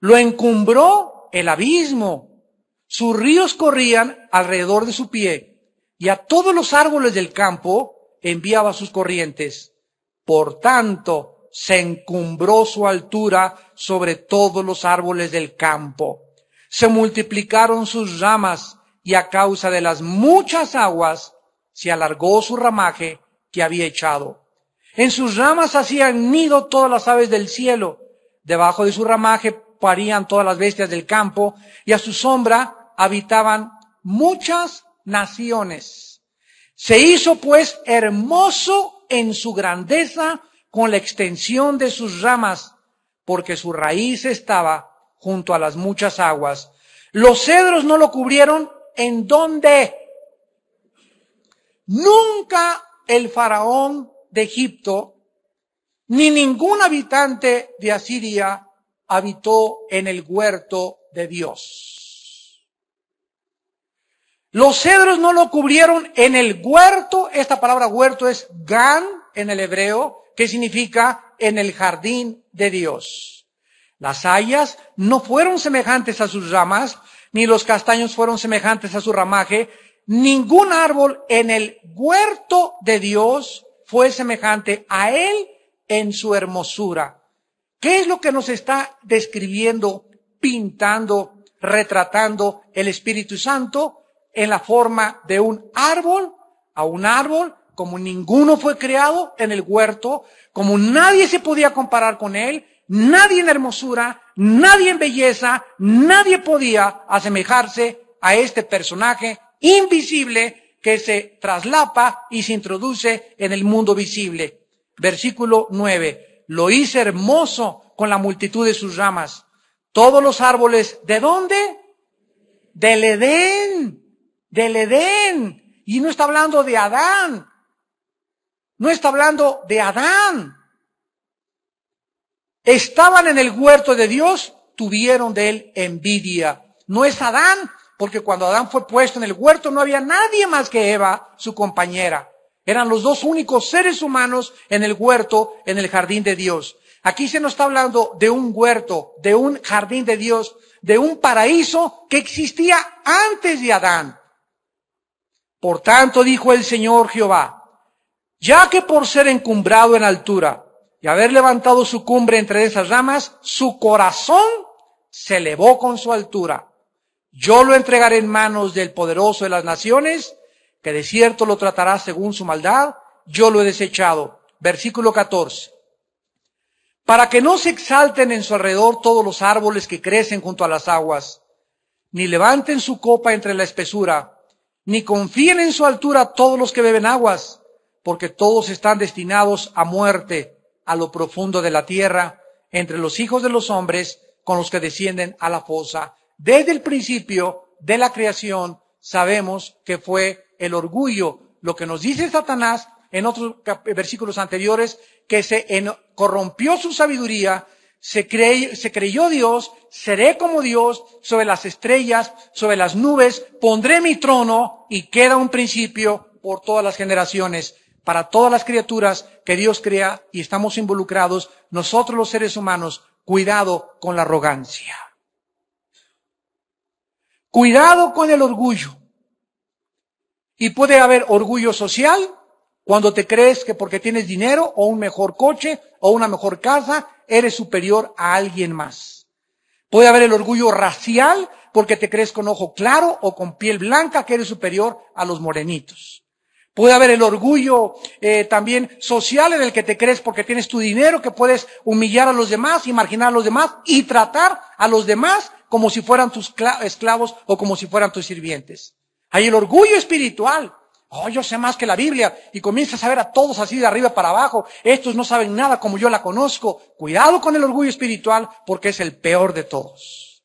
lo encumbró el abismo. Sus ríos corrían alrededor de su pie y a todos los árboles del campo enviaba sus corrientes. Por tanto, se encumbró su altura sobre todos los árboles del campo. Se multiplicaron sus ramas y a causa de las muchas aguas se alargó su ramaje que había echado. En sus ramas hacían nido todas las aves del cielo. Debajo de su ramaje parían todas las bestias del campo y a su sombra habitaban muchas naciones. Se hizo pues hermoso en su grandeza con la extensión de sus ramas, porque su raíz estaba junto a las muchas aguas. Los cedros no lo cubrieron en donde nunca el faraón de Egipto, ni ningún habitante de Asiria habitó en el huerto de Dios. Los cedros no lo cubrieron en el huerto. Esta palabra huerto es gan en el hebreo, que significa en el jardín de Dios. Las hayas no fueron semejantes a sus ramas, ni los castaños fueron semejantes a su ramaje. Ningún árbol en el huerto de Dios fue semejante a Él en su hermosura. ¿Qué es lo que nos está describiendo, pintando, retratando el Espíritu Santo en la forma de un árbol? A un árbol como ninguno fue creado en el huerto, como nadie se podía comparar con él, nadie en hermosura, nadie en belleza, nadie podía asemejarse a este personaje invisible que se traslapa y se introduce en el mundo visible. Versículo 9. Lo hice hermoso con la multitud de sus ramas. Todos los árboles, ¿de dónde? Del Edén. Del Edén. Y no está hablando de Adán. No está hablando de Adán. Estaban en el huerto de Dios, tuvieron de él envidia. No es Adán, porque cuando Adán fue puesto en el huerto no había nadie más que Eva, su compañera. Eran los dos únicos seres humanos en el huerto, en el jardín de Dios. Aquí se nos está hablando de un huerto, de un jardín de Dios, de un paraíso que existía antes de Adán. Por tanto, dijo el Señor Jehová, ya que por ser encumbrado en altura y haber levantado su cumbre entre esas ramas, su corazón se elevó con su altura yo lo entregaré en manos del poderoso de las naciones, que de cierto lo tratará según su maldad, yo lo he desechado. Versículo 14. Para que no se exalten en su alrededor todos los árboles que crecen junto a las aguas, ni levanten su copa entre la espesura, ni confíen en su altura todos los que beben aguas, porque todos están destinados a muerte, a lo profundo de la tierra, entre los hijos de los hombres con los que descienden a la fosa desde el principio de la creación sabemos que fue el orgullo, lo que nos dice Satanás en otros versículos anteriores, que se corrompió su sabiduría, se, creyó Dios, seré como Dios sobre las estrellas, sobre las nubes, pondré mi trono y queda un principio por todas las generaciones para todas las criaturas que Dios crea y estamos involucrados, nosotros los seres humanos, cuidado con la arrogancia. Cuidado con el orgullo. Y puede haber orgullo social cuando te crees que porque tienes dinero o un mejor coche o una mejor casa, eres superior a alguien más. Puede haber el orgullo racial porque te crees con ojo claro o con piel blanca que eres superior a los morenitos. Puede haber el orgullo eh, también social en el que te crees porque tienes tu dinero, que puedes humillar a los demás y marginar a los demás y tratar a los demás como si fueran tus esclavos o como si fueran tus sirvientes. Hay el orgullo espiritual. Oh, yo sé más que la Biblia. Y comienzas a ver a todos así de arriba para abajo. Estos no saben nada como yo la conozco. Cuidado con el orgullo espiritual porque es el peor de todos.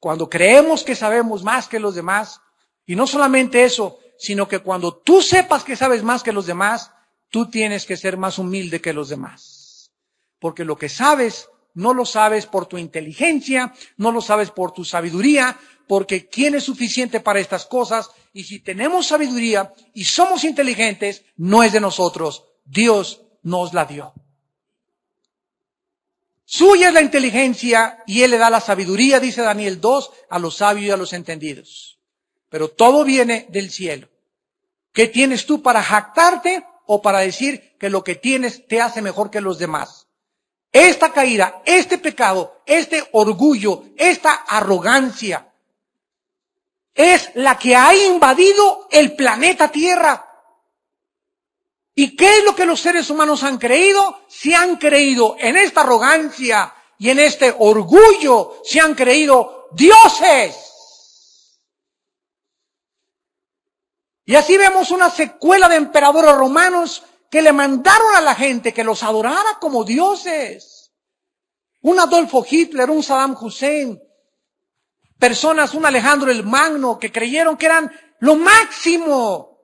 Cuando creemos que sabemos más que los demás, y no solamente eso, sino que cuando tú sepas que sabes más que los demás, tú tienes que ser más humilde que los demás. Porque lo que sabes no lo sabes por tu inteligencia, no lo sabes por tu sabiduría, porque ¿quién es suficiente para estas cosas? Y si tenemos sabiduría y somos inteligentes, no es de nosotros, Dios nos la dio. Suya es la inteligencia y Él le da la sabiduría, dice Daniel 2, a los sabios y a los entendidos. Pero todo viene del cielo. ¿Qué tienes tú para jactarte o para decir que lo que tienes te hace mejor que los demás? Esta caída, este pecado, este orgullo, esta arrogancia es la que ha invadido el planeta Tierra. ¿Y qué es lo que los seres humanos han creído? Se han creído en esta arrogancia y en este orgullo, se han creído dioses. Y así vemos una secuela de emperadores romanos que le mandaron a la gente que los adorara como dioses. Un Adolfo Hitler, un Saddam Hussein, personas, un Alejandro el Magno, que creyeron que eran lo máximo.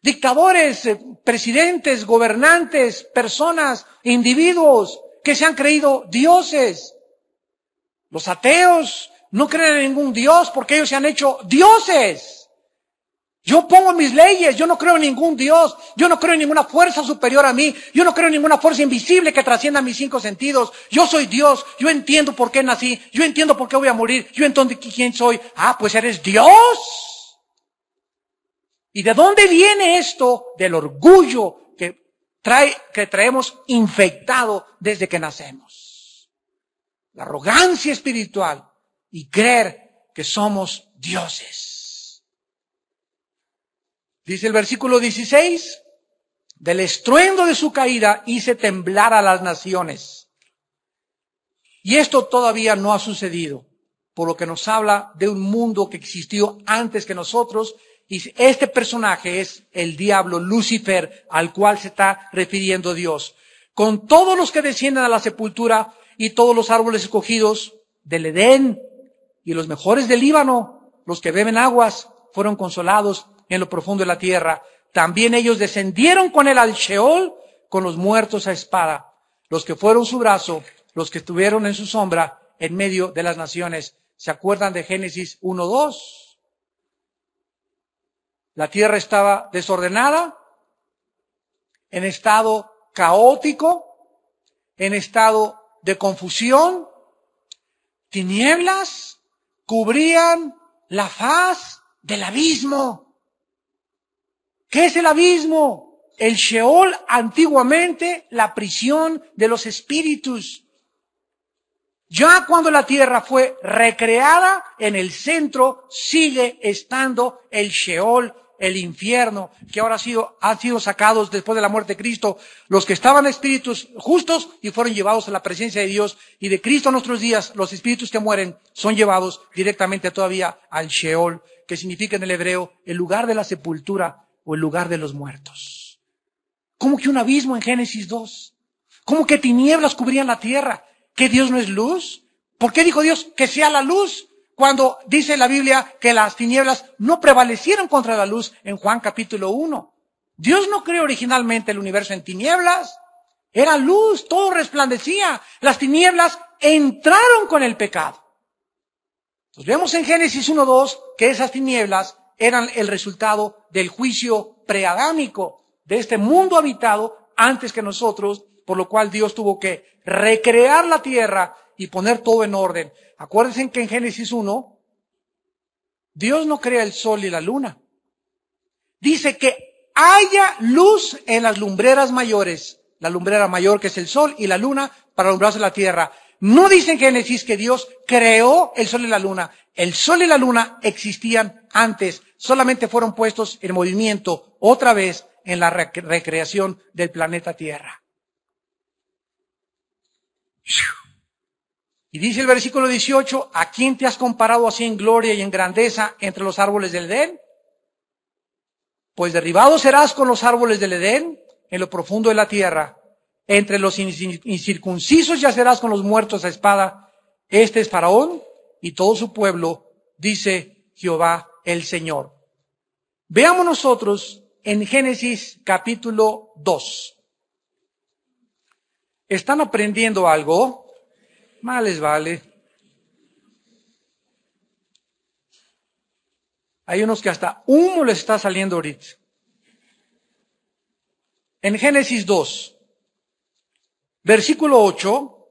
Dictadores, eh, presidentes, gobernantes, personas, individuos que se han creído dioses. Los ateos no creen en ningún dios porque ellos se han hecho dioses. Yo pongo mis leyes, yo no creo en ningún Dios, yo no creo en ninguna fuerza superior a mí, yo no creo en ninguna fuerza invisible que trascienda mis cinco sentidos. Yo soy Dios, yo entiendo por qué nací, yo entiendo por qué voy a morir, yo entiendo quién soy. Ah, pues eres Dios. ¿Y de dónde viene esto? Del orgullo que que traemos infectado desde que nacemos. La arrogancia espiritual y creer que somos dioses. Dice el versículo 16, del estruendo de su caída hice temblar a las naciones. Y esto todavía no ha sucedido, por lo que nos habla de un mundo que existió antes que nosotros. Y este personaje es el diablo Lucifer, al cual se está refiriendo Dios. Con todos los que descienden a la sepultura y todos los árboles escogidos del Edén y los mejores del Líbano, los que beben aguas, fueron consolados en lo profundo de la tierra. También ellos descendieron con el al Sheol, con los muertos a espada, los que fueron su brazo, los que estuvieron en su sombra, en medio de las naciones. ¿Se acuerdan de Génesis 1.2? La tierra estaba desordenada, en estado caótico, en estado de confusión, tinieblas cubrían la faz del abismo. ¿Qué es el abismo? El Sheol, antiguamente, la prisión de los espíritus. Ya cuando la tierra fue recreada, en el centro sigue estando el Sheol, el infierno, que ahora ha sido, han sido sacados después de la muerte de Cristo, los que estaban espíritus justos y fueron llevados a la presencia de Dios y de Cristo a nuestros días, los espíritus que mueren son llevados directamente todavía al Sheol, que significa en el hebreo el lugar de la sepultura, o el lugar de los muertos. ¿Cómo que un abismo en Génesis 2? ¿Cómo que tinieblas cubrían la tierra? ¿Que Dios no es luz? ¿Por qué dijo Dios que sea la luz? Cuando dice la Biblia que las tinieblas no prevalecieron contra la luz en Juan capítulo 1. Dios no creó originalmente el universo en tinieblas. Era luz, todo resplandecía. Las tinieblas entraron con el pecado. Entonces vemos en Génesis 1.2 que esas tinieblas eran el resultado del juicio preadámico de este mundo habitado antes que nosotros, por lo cual Dios tuvo que recrear la tierra y poner todo en orden. Acuérdense que en Génesis 1, Dios no crea el sol y la luna. Dice que haya luz en las lumbreras mayores, la lumbrera mayor que es el sol y la luna para alumbrarse la tierra. No dice Génesis que Dios creó el sol y la luna. El sol y la luna existían antes, solamente fueron puestos en movimiento otra vez en la recreación del planeta Tierra. Y dice el versículo 18, ¿a quién te has comparado así en gloria y en grandeza entre los árboles del Edén? Pues derribado serás con los árboles del Edén en lo profundo de la tierra entre los incircuncisos yacerás con los muertos a espada. Este es Faraón y todo su pueblo, dice Jehová el Señor. Veamos nosotros en Génesis capítulo 2. ¿Están aprendiendo algo? Males les vale. Hay unos que hasta humo les está saliendo ahorita. En Génesis 2 versículo 8,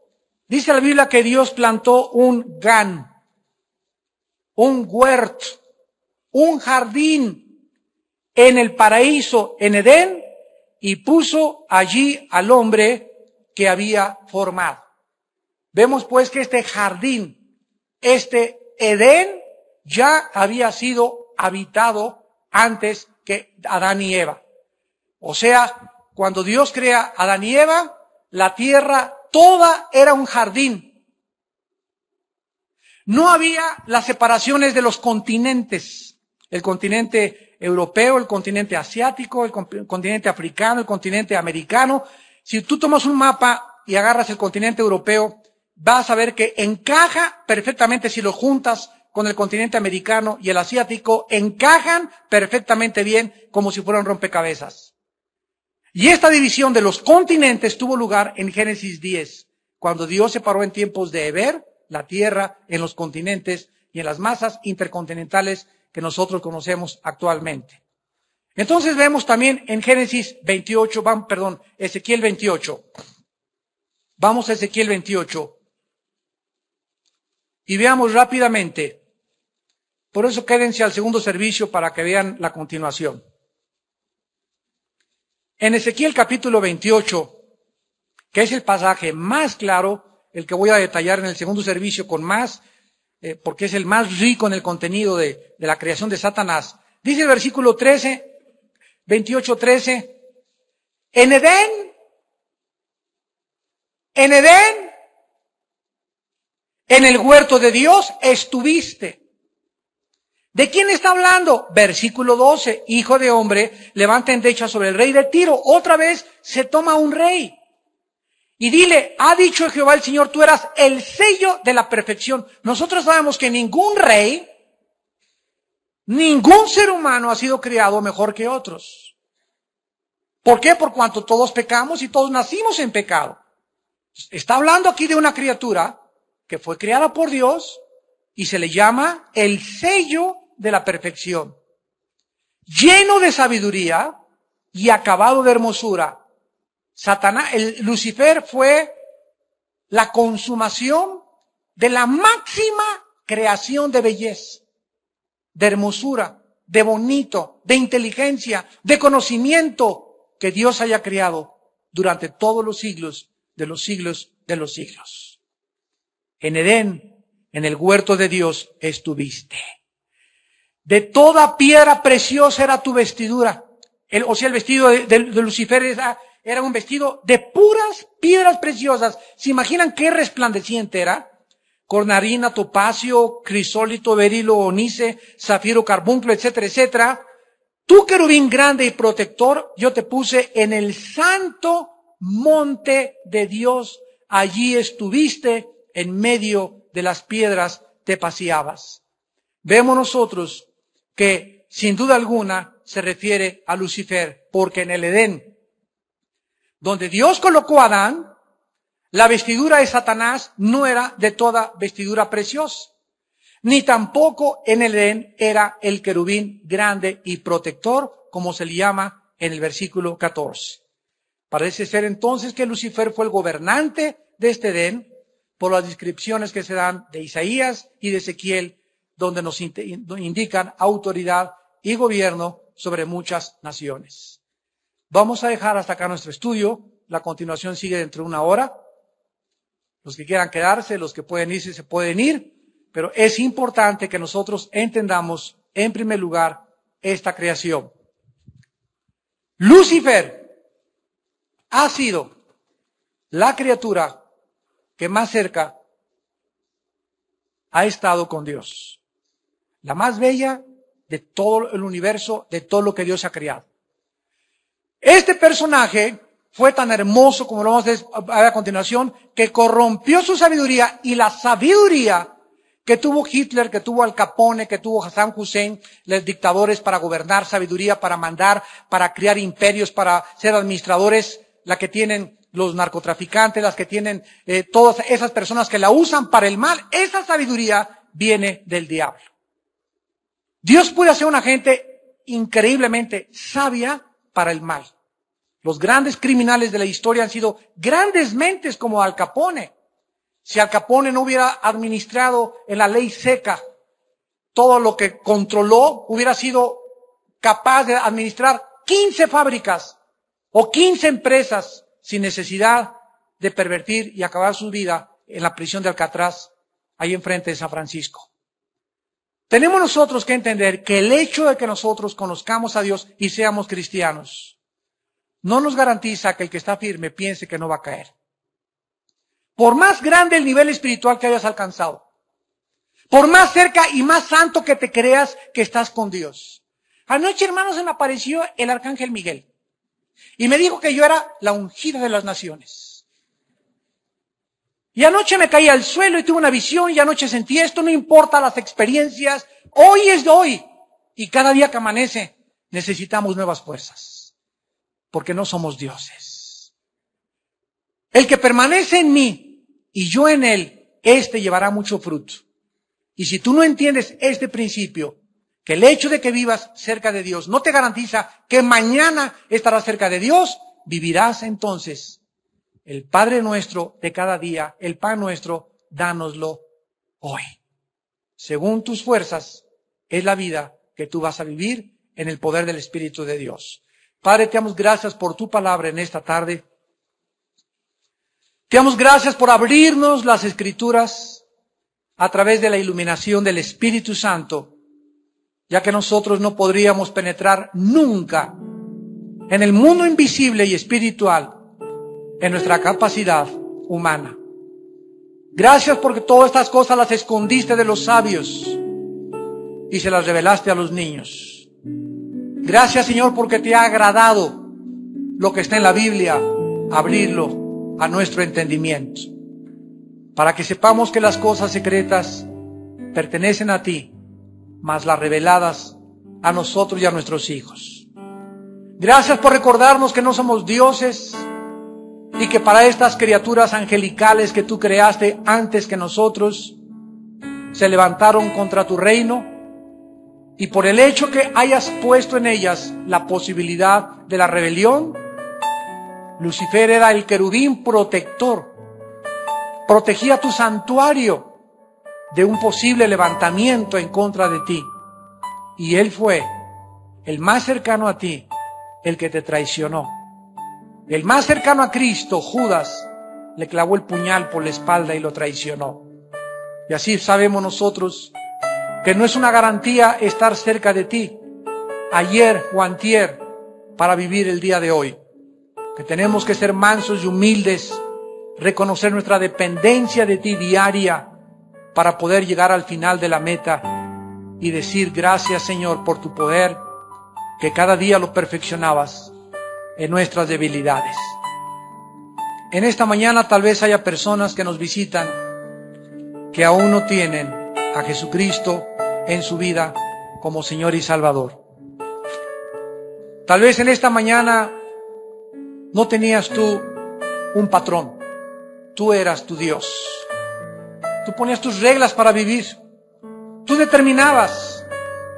dice la Biblia que Dios plantó un gan, un huert, un jardín en el paraíso, en Edén, y puso allí al hombre que había formado. Vemos pues que este jardín, este Edén, ya había sido habitado antes que Adán y Eva. O sea, cuando Dios crea a Adán y Eva, la tierra toda era un jardín. No había las separaciones de los continentes, el continente europeo, el continente asiático, el continente africano, el continente americano. Si tú tomas un mapa y agarras el continente europeo, vas a ver que encaja perfectamente si lo juntas con el continente americano y el asiático, encajan perfectamente bien como si fueran rompecabezas. Y esta división de los continentes tuvo lugar en Génesis 10, cuando Dios separó en tiempos de Eber la tierra en los continentes y en las masas intercontinentales que nosotros conocemos actualmente. Entonces vemos también en Génesis 28, van, perdón, Ezequiel 28. Vamos a Ezequiel 28. Y veamos rápidamente. Por eso quédense al segundo servicio para que vean la continuación. En Ezequiel capítulo 28, que es el pasaje más claro, el que voy a detallar en el segundo servicio con más, eh, porque es el más rico en el contenido de, de la creación de Satanás. Dice el versículo 13, 28, 13, en Edén, en Edén, en el huerto de Dios estuviste. ¿De quién está hablando? Versículo 12. Hijo de hombre, levanta endecha sobre el rey de Tiro. Otra vez se toma un rey. Y dile, ha dicho Jehová el Señor, tú eras el sello de la perfección. Nosotros sabemos que ningún rey, ningún ser humano ha sido criado mejor que otros. ¿Por qué? Por cuanto todos pecamos y todos nacimos en pecado. Está hablando aquí de una criatura que fue creada por Dios y se le llama el sello de la perfección, lleno de sabiduría y acabado de hermosura. Satanás, el Lucifer fue la consumación de la máxima creación de belleza, de hermosura, de bonito, de inteligencia, de conocimiento que Dios haya creado durante todos los siglos de los siglos de los siglos. En Edén, en el huerto de Dios, estuviste. De toda piedra preciosa era tu vestidura. El, o sea, el vestido de, Lucifer era, un vestido de puras piedras preciosas. ¿Se imaginan qué resplandeciente era? Cornarina, topacio, crisólito, berilo, onice, zafiro, carbunclo, etcétera, etcétera. Tú, querubín grande y protector, yo te puse en el santo monte de Dios. Allí estuviste en medio de las piedras, te paseabas. Vemos nosotros que sin duda alguna se refiere a Lucifer, porque en el Edén, donde Dios colocó a Adán, la vestidura de Satanás no era de toda vestidura preciosa, ni tampoco en el Edén era el querubín grande y protector, como se le llama en el versículo 14. Parece ser entonces que Lucifer fue el gobernante de este Edén, por las descripciones que se dan de Isaías y de Ezequiel donde nos indican autoridad y gobierno sobre muchas naciones. Vamos a dejar hasta acá nuestro estudio. La continuación sigue dentro de una hora. Los que quieran quedarse, los que pueden irse, se pueden ir. Pero es importante que nosotros entendamos, en primer lugar, esta creación. Lucifer ha sido la criatura que más cerca ha estado con Dios la más bella de todo el universo, de todo lo que Dios ha creado. Este personaje fue tan hermoso, como lo vamos a ver a continuación, que corrompió su sabiduría y la sabiduría que tuvo Hitler, que tuvo Al Capone, que tuvo Hassan Hussein, los dictadores para gobernar, sabiduría para mandar, para crear imperios, para ser administradores, la que tienen los narcotraficantes, las que tienen eh, todas esas personas que la usan para el mal, esa sabiduría viene del diablo. Dios puede ser una gente increíblemente sabia para el mal. Los grandes criminales de la historia han sido grandes mentes como Al Capone. Si Al Capone no hubiera administrado en la ley seca todo lo que controló, hubiera sido capaz de administrar 15 fábricas o 15 empresas sin necesidad de pervertir y acabar su vida en la prisión de Alcatraz, ahí enfrente de San Francisco. Tenemos nosotros que entender que el hecho de que nosotros conozcamos a Dios y seamos cristianos no nos garantiza que el que está firme piense que no va a caer. Por más grande el nivel espiritual que hayas alcanzado, por más cerca y más santo que te creas que estás con Dios. Anoche, hermanos, se me apareció el arcángel Miguel y me dijo que yo era la ungida de las naciones. Y anoche me caí al suelo y tuve una visión y anoche sentí esto, no importa las experiencias, hoy es de hoy. Y cada día que amanece necesitamos nuevas fuerzas, porque no somos dioses. El que permanece en mí y yo en él, este llevará mucho fruto. Y si tú no entiendes este principio, que el hecho de que vivas cerca de Dios no te garantiza que mañana estarás cerca de Dios, vivirás entonces el Padre nuestro de cada día, el pan nuestro, dánoslo hoy. Según tus fuerzas es la vida que tú vas a vivir en el poder del Espíritu de Dios. Padre, te damos gracias por tu palabra en esta tarde. Te damos gracias por abrirnos las escrituras a través de la iluminación del Espíritu Santo, ya que nosotros no podríamos penetrar nunca en el mundo invisible y espiritual en nuestra capacidad humana. Gracias porque todas estas cosas las escondiste de los sabios y se las revelaste a los niños. Gracias Señor porque te ha agradado lo que está en la Biblia, abrirlo a nuestro entendimiento, para que sepamos que las cosas secretas pertenecen a ti, mas las reveladas a nosotros y a nuestros hijos. Gracias por recordarnos que no somos dioses, y que para estas criaturas angelicales que tú creaste antes que nosotros, se levantaron contra tu reino y por el hecho que hayas puesto en ellas la posibilidad de la rebelión, Lucifer era el querubín protector, protegía tu santuario de un posible levantamiento en contra de ti. Y él fue el más cercano a ti, el que te traicionó. El más cercano a Cristo, Judas, le clavó el puñal por la espalda y lo traicionó. Y así sabemos nosotros que no es una garantía estar cerca de ti ayer o antier para vivir el día de hoy. Que tenemos que ser mansos y humildes, reconocer nuestra dependencia de ti diaria para poder llegar al final de la meta y decir gracias Señor por tu poder que cada día lo perfeccionabas en nuestras debilidades. En esta mañana tal vez haya personas que nos visitan que aún no tienen a Jesucristo en su vida como Señor y Salvador. Tal vez en esta mañana no tenías tú un patrón, tú eras tu Dios. Tú ponías tus reglas para vivir, tú determinabas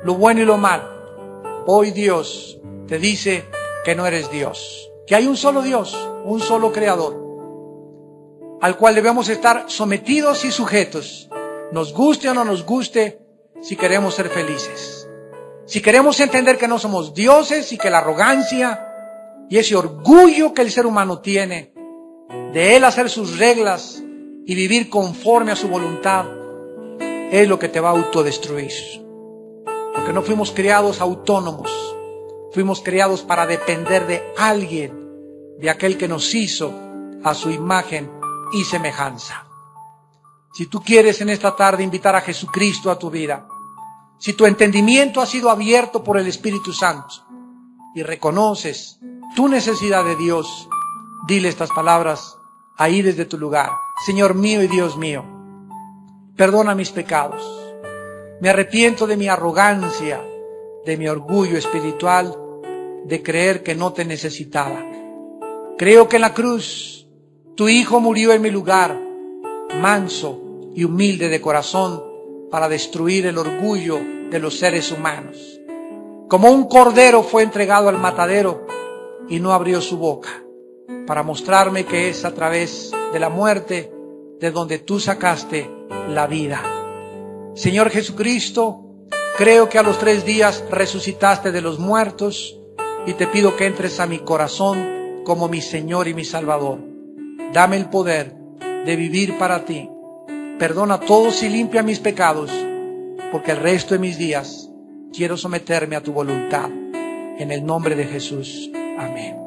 lo bueno y lo mal. Hoy Dios te dice, que no eres Dios, que hay un solo Dios, un solo Creador, al cual debemos estar sometidos y sujetos, nos guste o no nos guste, si queremos ser felices. Si queremos entender que no somos dioses y que la arrogancia y ese orgullo que el ser humano tiene de él hacer sus reglas y vivir conforme a su voluntad es lo que te va a autodestruir. Porque no fuimos criados autónomos, Fuimos creados para depender de alguien, de aquel que nos hizo a su imagen y semejanza. Si tú quieres en esta tarde invitar a Jesucristo a tu vida, si tu entendimiento ha sido abierto por el Espíritu Santo y reconoces tu necesidad de Dios, dile estas palabras ahí desde tu lugar. Señor mío y Dios mío, perdona mis pecados. Me arrepiento de mi arrogancia, de mi orgullo espiritual de creer que no te necesitaba. Creo que en la cruz tu Hijo murió en mi lugar, manso y humilde de corazón, para destruir el orgullo de los seres humanos. Como un cordero fue entregado al matadero y no abrió su boca, para mostrarme que es a través de la muerte de donde tú sacaste la vida. Señor Jesucristo, Creo que a los tres días resucitaste de los muertos y te pido que entres a mi corazón como mi Señor y mi Salvador. Dame el poder de vivir para ti. Perdona todos y limpia mis pecados, porque el resto de mis días quiero someterme a tu voluntad. En el nombre de Jesús. Amén.